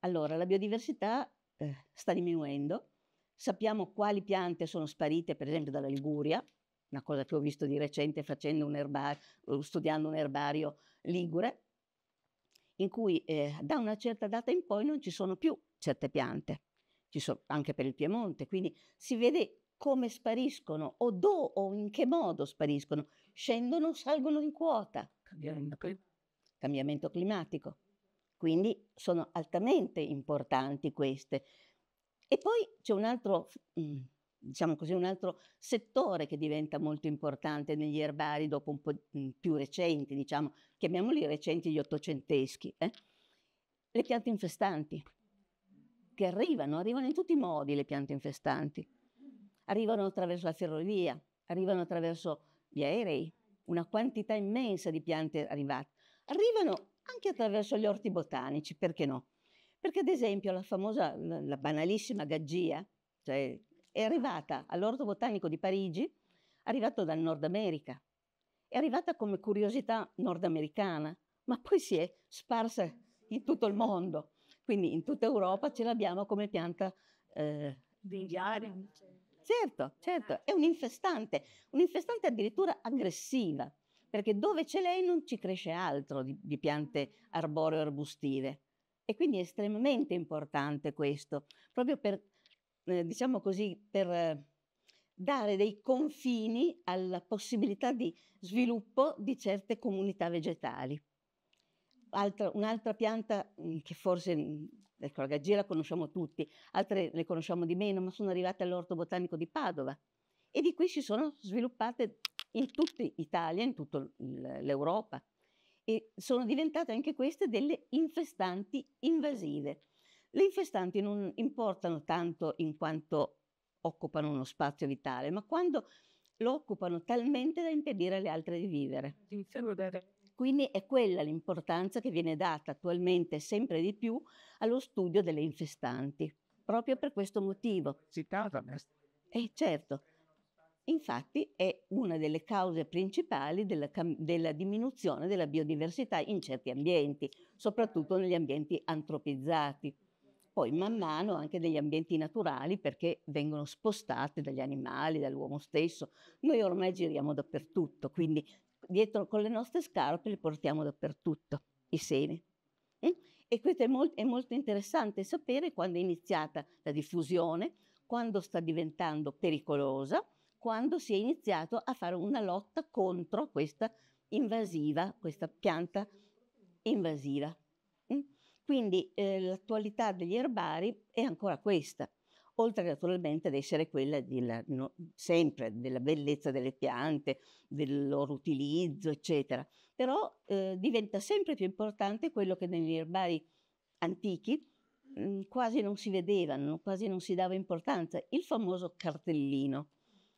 Allora, la biodiversità eh, sta diminuendo, sappiamo quali piante sono sparite, per esempio dalla Liguria, una cosa che ho visto di recente facendo un erbario, studiando un erbario ligure, in cui eh, da una certa data in poi non ci sono più certe piante, ci sono anche per il Piemonte, quindi si vede come spariscono o, do, o in che modo spariscono, scendono, o salgono in quota. Cambiamento, Cambiamento climatico. Quindi sono altamente importanti queste. E poi c'è un altro mh, mm, diciamo così, un altro settore che diventa molto importante negli erbari dopo un po' mhmm, più recenti, diciamo, chiamiamoli recenti gli ottocenteschi, eh? le piante infestanti, che arrivano, arrivano in tutti i modi le piante infestanti, arrivano attraverso la ferrovia, arrivano attraverso gli aerei, una quantità immensa di piante arrivate, arrivano anche attraverso gli orti botanici, perché no? Perché ad esempio la famosa, la banalissima gaggia, cioè è arrivata all'Orto Botanico di Parigi, arrivato dal Nord America. È arrivata come curiosità nordamericana, ma poi si è sparsa in tutto il mondo. Quindi in tutta Europa ce l'abbiamo come pianta eh, Bingiare. Certo, certo, è un infestante, un infestante addirittura aggressiva, perché dove c'è lei non ci cresce altro di, di piante arboreo-arbustive. E quindi è estremamente importante questo, proprio per eh, diciamo così, per eh, dare dei confini alla possibilità di sviluppo di certe comunità vegetali. Altra, un'altra pianta mm, che forse mm, ecco, la gaggia la conosciamo tutti, altre le conosciamo di meno, ma sono arrivate all'orto botanico di Padova e di qui si sono sviluppate in tutta Italia, in tutta l'Europa e sono diventate anche queste delle infestanti invasive le infestanti non importano tanto in quanto occupano uno spazio vitale, ma quando lo occupano talmente da impedire alle altre di vivere. Quindi è quella l'importanza che viene data attualmente sempre di più allo studio delle infestanti, proprio per questo motivo. Citata. Eh certo. Infatti è una delle cause principali della, della diminuzione della biodiversità in certi ambienti, soprattutto negli ambienti antropizzati poi man mano anche degli ambienti naturali perché vengono spostate dagli animali, dall'uomo stesso. Noi ormai giriamo dappertutto, quindi dietro con le nostre scarpe le portiamo dappertutto, i semi. Mm? E questo è molto, è molto interessante sapere quando è iniziata la diffusione, quando sta diventando pericolosa, quando si è iniziato a fare una lotta contro questa invasiva, questa pianta invasiva. Quindi eh, l'attualità degli erbari è ancora questa, oltre naturalmente ad essere quella della, no, sempre della bellezza delle piante, del loro utilizzo, eccetera. Però eh, diventa sempre più importante quello che negli erbari antichi mhmm, quasi non si vedevano, quasi non si dava importanza, il famoso cartellino,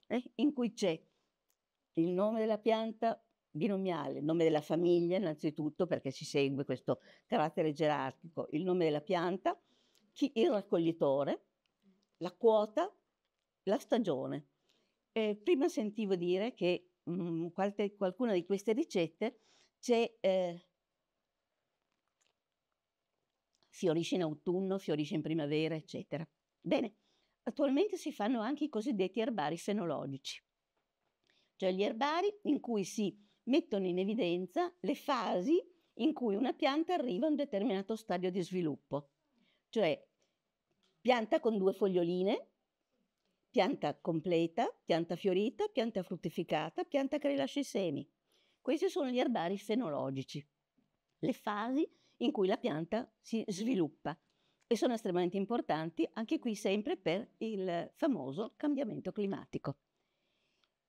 eh, in cui c'è il nome della pianta, binomiale, il nome della famiglia innanzitutto perché ci segue questo carattere gerarchico, il nome della pianta, chi, il raccoglitore, la quota, la stagione. Eh, prima sentivo dire che mh, mm, qualche, qualcuna di queste ricette c'è, eh, fiorisce in autunno, fiorisce in primavera, eccetera. Bene, attualmente si fanno anche i cosiddetti erbari fenologici, cioè gli erbari in cui si mettono in evidenza le fasi in cui una pianta arriva a un determinato stadio di sviluppo, cioè pianta con due foglioline, pianta completa, pianta fiorita, pianta fruttificata, pianta che rilascia i semi. Questi sono gli erbari fenologici, le fasi in cui la pianta si sviluppa e sono estremamente importanti anche qui sempre per il famoso cambiamento climatico.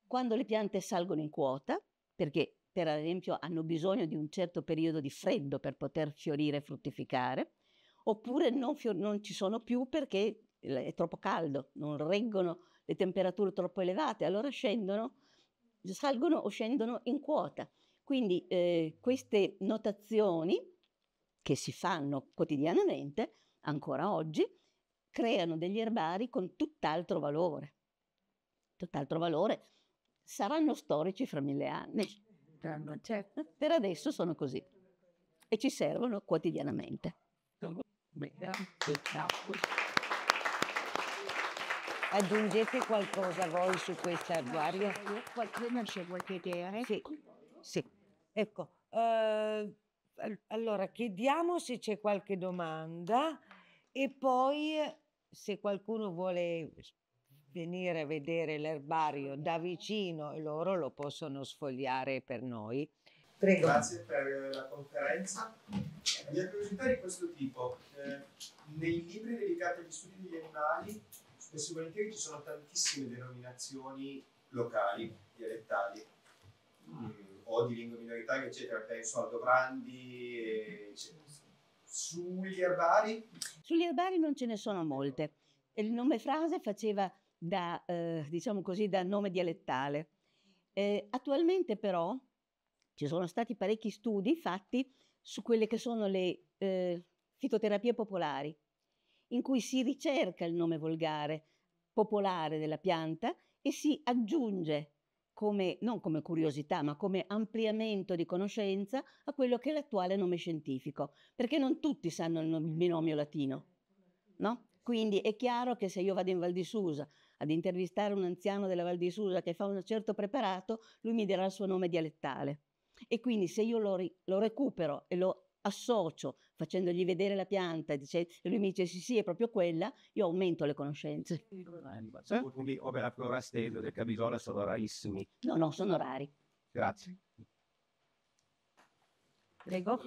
Quando le piante salgono in quota, perché per esempio hanno bisogno di un certo periodo di freddo per poter fiorire e fruttificare, oppure non, non ci sono più perché ehm, è troppo caldo, non reggono le temperature troppo elevate, allora scendono, salgono o scendono in quota. Quindi eh, queste notazioni che si fanno quotidianamente, ancora oggi, creano degli erbari con tutt'altro valore. Tutt'altro valore Saranno storici fra mille anni. Certo. Per adesso sono così e ci servono quotidianamente. Aggiungete qualcosa voi su questa guardia? Qualcuno c'è qualche idea? Sì. sì. Ecco, eh, allora chiediamo se c'è qualche domanda e poi se qualcuno vuole venire a vedere l'erbario da vicino e loro lo possono sfogliare per noi. Prego. Grazie per la conferenza. Le curiosità di questo tipo, eh, nei libri dedicati agli studi degli animali, spesso e volentieri ci sono tantissime denominazioni locali, dialettali, mm. o di lingua minoritaria, eccetera, penso a Dobrandi, eccetera. Sugli erbari? Sugli erbari non ce ne sono molte. Il nome frase faceva da, eh, diciamo così, da nome dialettale. Eh, attualmente però ci sono stati parecchi studi fatti su quelle che sono le eh, fitoterapie popolari, in cui si ricerca il nome volgare popolare della pianta e si aggiunge come, non come curiosità, ma come ampliamento di conoscenza a quello che è l'attuale nome scientifico, perché non tutti sanno il, binomio latino, no? Quindi è chiaro che se io vado in Val di Susa ad intervistare un anziano della Val di Susa che fa un certo preparato, lui mi dirà il suo nome dialettale. E quindi se io lo, lo recupero e lo associo facendogli vedere la pianta dice, e lui mi dice sì sì è proprio quella, io aumento le conoscenze. Eh? Opera Florastello del Cabisola sono rarissimi. No, no, sono rari. Grazie. Prego,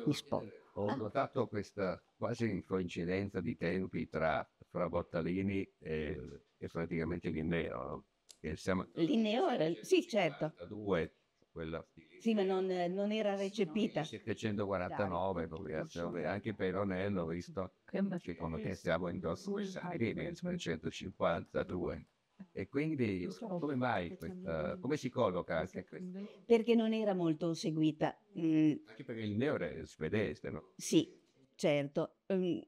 Ho notato questa quasi coincidenza di tempi tra fra Bottalini e, e praticamente Linneo. No? Che siamo, Linneo era, sì certo. 42, quella sì, ma non, non era recepita. 749, Dai, cioè, anche Onello, visto che con che siamo in Gossari nel 352. E quindi come mai questa, come si colloca anche questa? Perché non era molto seguita. Mm. Anche perché il neo era svedese, no? Sì, certo. Um,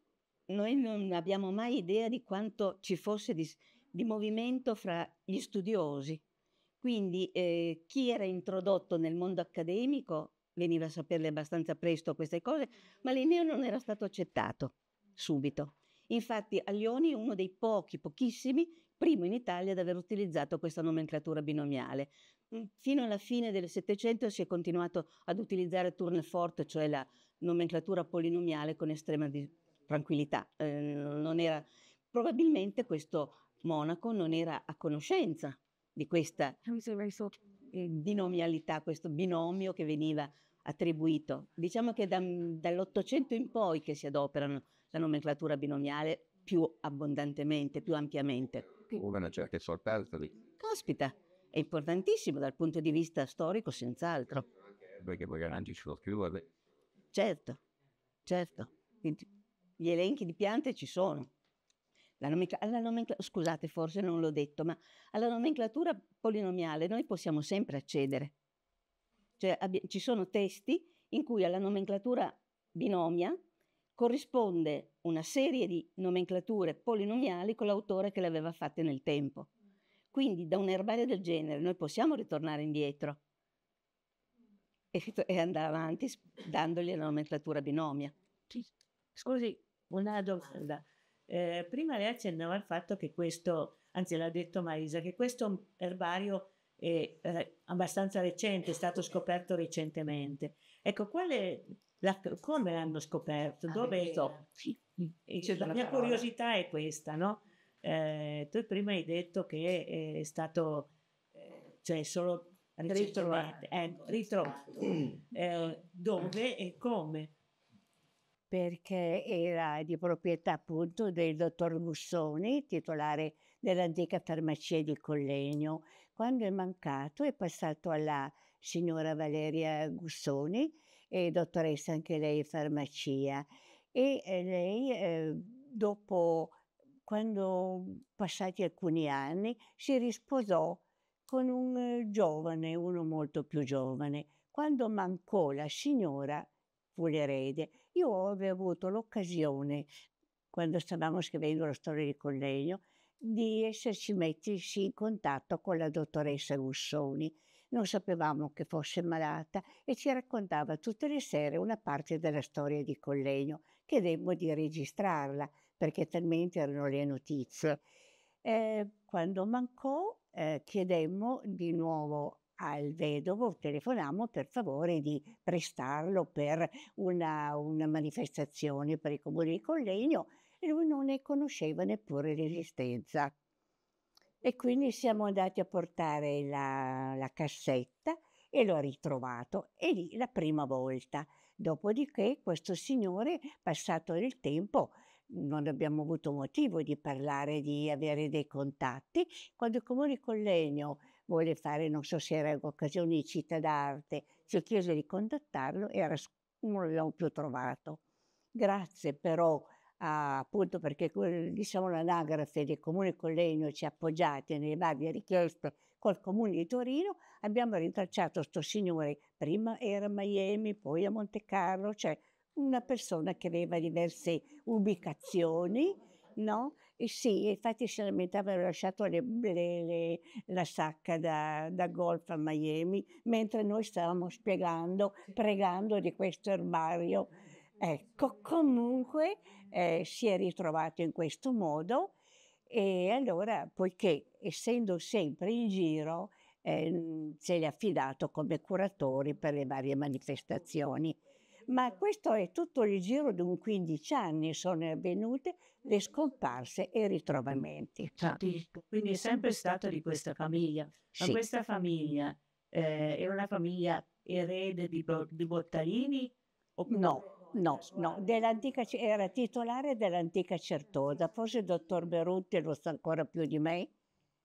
noi non abbiamo mai idea di quanto ci fosse di, di movimento fra gli studiosi. Quindi eh, chi era introdotto nel mondo accademico veniva a saperle abbastanza presto queste cose, ma l'Ineo non era stato accettato subito. Infatti Aglioni è uno dei pochi, pochissimi, primo in Italia ad aver utilizzato questa nomenclatura binomiale. Mm, fino alla fine del Settecento si è continuato ad utilizzare Tournefort, cioè la nomenclatura polinomiale con estrema di tranquillità. Eh, era, probabilmente questo monaco non era a conoscenza di questa eh, binomialità, questo binomio che veniva attribuito. Diciamo che da, dall'Ottocento in poi che si adoperano la nomenclatura binomiale più abbondantemente, più ampiamente. Una certa sorpresa lì. Caspita, è importantissimo dal punto di vista storico, senz'altro. Perché magari non ci sono più. Certo, certo. Quindi, gli elenchi di piante ci sono. La nomenclatura, la nomenclatura, scusate, forse non l'ho detto, ma alla nomenclatura polinomiale noi possiamo sempre accedere. Cioè ci sono testi in cui alla nomenclatura binomia corrisponde una serie di nomenclature polinomiali con l'autore che le aveva fatte nel tempo. Quindi da un erbario del genere noi possiamo ritornare indietro e, andare avanti dandogli la nomenclatura binomia. Scusi, una domanda. Eh, prima lei accennava al fatto che questo, anzi l'ha detto Marisa, che questo erbario è eh, abbastanza recente, è stato scoperto recentemente. Ecco, quale, la, come l'hanno scoperto? Ah, dove è? So? Eh, la mia parola. curiosità è questa, no? Eh, tu prima hai detto che è stato, eh, cioè solo ritrovato, eh, ritrovato. dove e come? perché era di proprietà appunto del dottor Gussoni, titolare dell'antica farmacia di Collegno. Quando è mancato è passato alla signora Valeria Gussoni, dottoressa anche lei farmacia. E eh, lei, eh, dopo, quando passati alcuni anni, si risposò con un giovane, uno molto più giovane. Quando mancò la signora, fu l'erede io avevo avuto l'occasione, quando stavamo scrivendo la storia di Collegno, di esserci messi in contatto con la dottoressa Gussoni. Non sapevamo che fosse malata e ci raccontava tutte le sere una parte della storia di Collegno. Chiedemmo di registrarla perché talmente erano le notizie. Eh, quando mancò, eh, chiedemmo di nuovo al vedovo telefonammo per favore di prestarlo per una, una manifestazione per il comune di Collegno e lui non ne conosceva neppure l'esistenza. E quindi siamo andati a portare la, la cassetta e l'ho ritrovato e lì la prima volta. Dopodiché questo signore, passato il tempo, non abbiamo avuto motivo di parlare, di avere dei contatti. Quando il Comune di Collegno vuole fare, non so se era occasione di città d'arte, ci ho chiesto di contattarlo e era, non l'abbiamo più trovato. Grazie però a, appunto perché diciamo, l'anagrafe del comune Collegno ci ha appoggiati nei varie richieste col comune di Torino, abbiamo rintracciato questo signore, prima era a Miami, poi a Monte Carlo, cioè una persona che aveva diverse ubicazioni, no? E eh sì, infatti si lamentava avevano lasciato le, le, le, la sacca da, da, golf a Miami, mentre noi stavamo spiegando, pregando di questo erbario. Ecco, comunque eh, si è ritrovato in questo modo e allora, poiché essendo sempre in giro, eh, ce li ha affidato come curatori per le varie manifestazioni. Ma questo è tutto il giro di un 15 anni, sono avvenute le scomparse e i ritrovamenti. Capisco. Quindi è sempre stata di questa famiglia. Ma sì. questa famiglia eh, era una famiglia erede di, di Bottarini? Oppure... No. No, no, era titolare dell'antica Certosa, forse il dottor Berutti lo sa ancora più di me,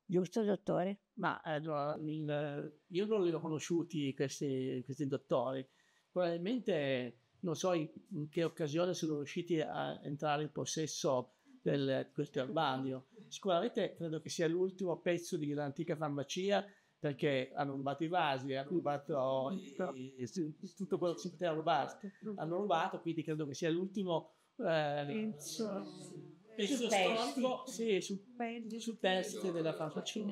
giusto dottore? Ma allora, il, io non li ho conosciuti questi, questi dottori, probabilmente non so in che occasione sono riusciti a entrare in possesso del, di questo erbario. Sicuramente credo che sia l'ultimo pezzo di un'antica farmacia perché hanno rubato i vasi, hanno rubato i, i, tutto quello che si poteva rubare, hanno rubato, quindi credo che sia l'ultimo eh, pezzo storico sì, sul, sul pezzo della farmacia.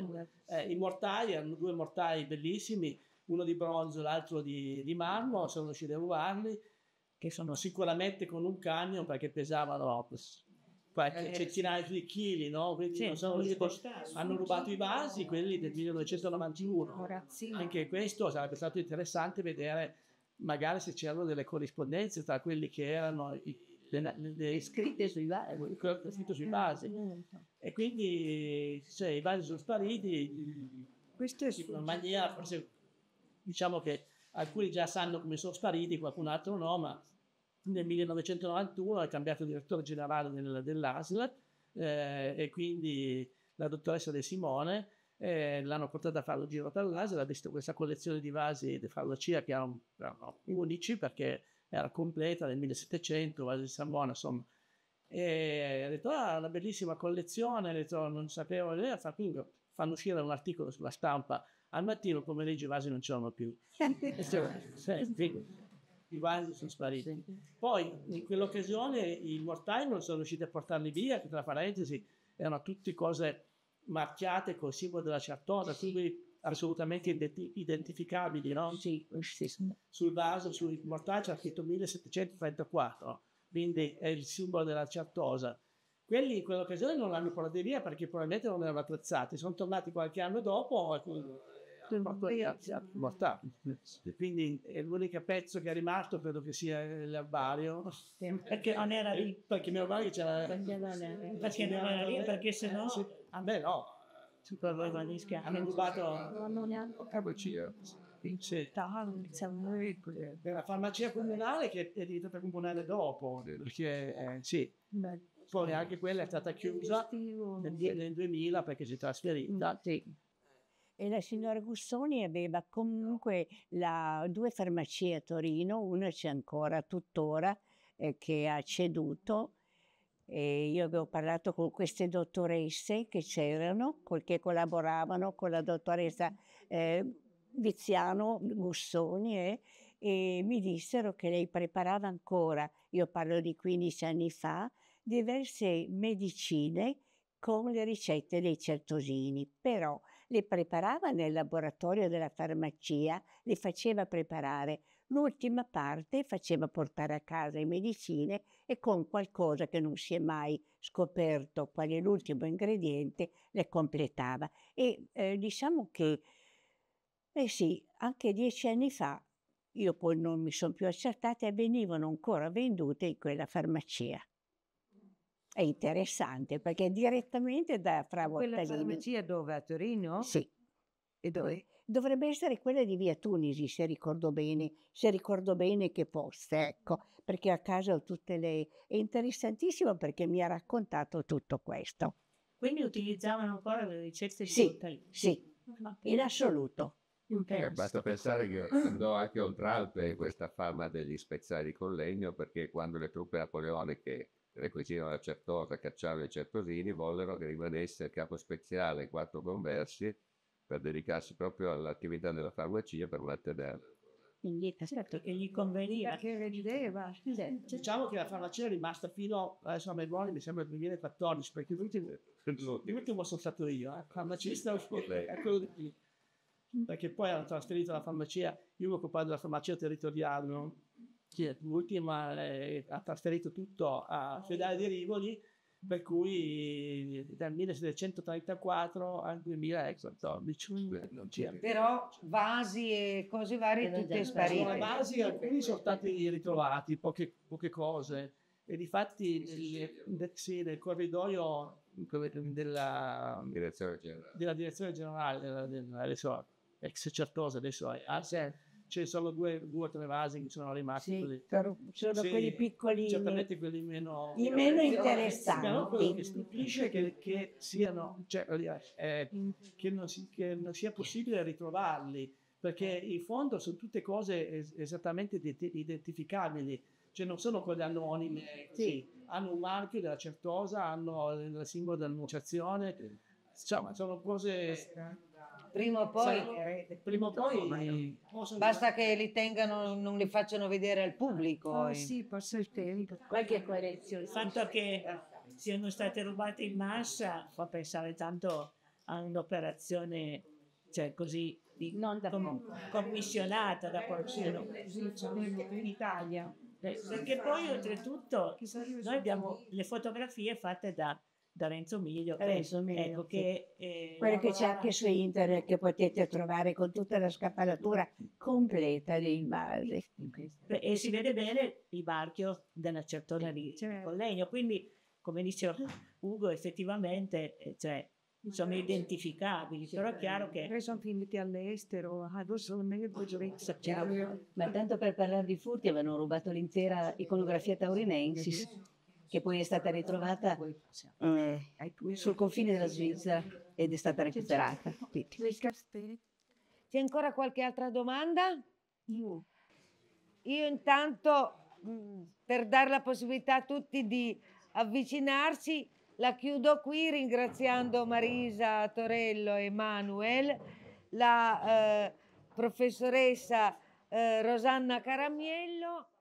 Eh, I mortai, hanno due mortai bellissimi, uno di bronzo, l'altro di, di marmo, sono riusciti a rubarli che sono sicuramente con un camion perché pesavano qualche eh, centinaio sì. di chili, no? Quindi sì, non sono riusciti, hanno rubato i vasi, quelli del 1991. Anche questo sarebbe stato interessante vedere magari se c'erano delle corrispondenze tra quelli che erano i, le, le, scritte sui vasi, eh, sui vasi. Eh, e quindi cioè, i vasi sono spariti Questo è in una maniera, forse diciamo che alcuni già sanno come sono spariti, qualcun altro no, ma nel 1991 ha cambiato direttore generale del, dell'ASL eh, e quindi la dottoressa De Simone eh, l'hanno portata a fare lo giro per l'ASL, ha visto questa collezione di vasi di farmacia che erano, erano unici perché era completa nel 1700, vasi di San Buono, insomma. E ha detto, ah, una bellissima collezione, ha detto, non sapevo, eh, quindi fanno uscire un articolo sulla stampa, al mattino, pomeriggio i vasi non c'erano più. <laughs> sì, sì i vari sono spariti. Sì. Poi in quell'occasione i mortai non sono riusciti a portarli via, tra parentesi erano tutte cose marchiate col simbolo della Certosa, sì. quindi assolutamente identificabili, no? sì, sì. Sul vaso, sui mortai c'è scritto 1734, quindi è il simbolo della Certosa. Quelli in quell'occasione non l'hanno portati via perché probabilmente non erano attrezzati, sono tornati qualche anno dopo Alcuni fatto in mortale. Quindi è l'unico pezzo che è rimasto, credo che sia l'erbario. Sì, perché non era lì. Eh, perché mio padre c'era... Perché non era, perché non era lì, perché sennò... Sì. a me no. Hanno rubato... Non ne hanno... Capocino. Ah, sì. Eh. La farmacia comunale che è diventata comunale dopo, perché eh, sì. Beh. Poi anche quella è stata chiusa nel, nel 2000 perché si è trasferita. Sì e la signora Gussoni aveva comunque la, due farmacie a Torino, una c'è ancora tuttora eh, che ha ceduto e io avevo parlato con queste dottoresse che c'erano, che collaboravano con la dottoressa eh, Viziano Gussoni eh, e mi dissero che lei preparava ancora, io parlo di 15 anni fa, diverse medicine con le ricette dei certosini, però le preparava nel laboratorio della farmacia, le faceva preparare. L'ultima parte faceva portare a casa le medicine e con qualcosa che non si è mai scoperto qual è l'ultimo ingrediente le completava. E eh, diciamo che, eh sì, anche dieci anni fa, io poi non mi sono più accertata, e venivano ancora vendute in quella farmacia. È interessante perché è direttamente da Fra Quella farmacia dove? A Torino? Sì. E dove? Dovrebbe essere quella di via Tunisi, se ricordo bene, se ricordo bene che posta, ecco, perché a casa ho tutte le... È interessantissimo perché mi ha raccontato tutto questo. Quindi utilizzavano ancora le ricette di Sì, sì, ah, in assoluto. Eh, basta pensare che andò anche oltre oltralpe questa fama degli speziali con legno, perché quando le truppe napoleoniche requisivano la certosa, Cacciavio i Certosini, vollero che rimanesse il capo speciale speziale quattro conversi per dedicarsi proprio all'attività della farmacia per mantenere. Quindi, eh certo che gli conveniva. Che rendeva. Certo. Diciamo che la farmacia è rimasta fino a, adesso a memoria, mi sembra 2014, perché l'ultimo, l'ultimo sono stato io, eh, farmacista è quello di lì. Perché poi hanno trasferito la farmacia, io mi occupavo della farmacia territoriale, no? che l'ultima eh, ha trasferito tutto a Fiodale di Rivoli, per cui dal 1734 al 2014 eh, diciamo, non c'era. Diciamo. Però vasi e cose varie tutte sparite. Vasi alcuni sono stati ritrovati, poche, poche cose. E difatti sì, nel, sì, nel corridoio della direzione generale, della, direzione generale della, della, della, della ex certosa adesso è, ah, certo. sì c'è solo due, o tre vasi che sono rimasti sì, così. Sono sì, quelli piccolini. Certamente quelli meno, I meno interessanti. Però quello che stupisce è che, che, siano, cioè, eh, che, non si, che non sia possibile ritrovarli, perché in fondo sono tutte cose esattamente identificabili, cioè non sono quelle anonime. Sì. Hanno un marchio della certosa, hanno il simbolo dell'annunciazione, insomma, sono cose Prima o poi, Saremo, eh, prima o poi basta che li tengano, non li facciano vedere al pubblico. Oh, eh. Sì, passa il tempo. Qualche correzione. Il fatto che siano state rubate in massa fa pensare tanto a un'operazione cioè così di, non da com, commissionata da qualcuno in Italia. Eh, perché poi oltretutto noi abbiamo le fotografie fatte da da Renzo Miglio, Renzo Miglio ecco, sì. che, eh, quello che c'è anche su internet che potete trovare con tutta la scappalatura completa dei barri e si vede bene il marchio della una certa lì certo. con legno quindi come diceva Ugo effettivamente eh, cioè, sono identificabili, sì, però è chiaro che... Poi sono finiti all'estero, adesso ah, non è che Ma tanto per parlare di furti avevano rubato l'intera iconografia taurinensis che poi è stata ritrovata eh, sul confine della Svizzera ed è stata recuperata. C'è ancora qualche altra domanda? Io intanto, mm, per dare la possibilità a tutti di avvicinarsi, la chiudo qui ringraziando Marisa Torello e Manuel, la eh, professoressa eh, Rosanna Caramiello.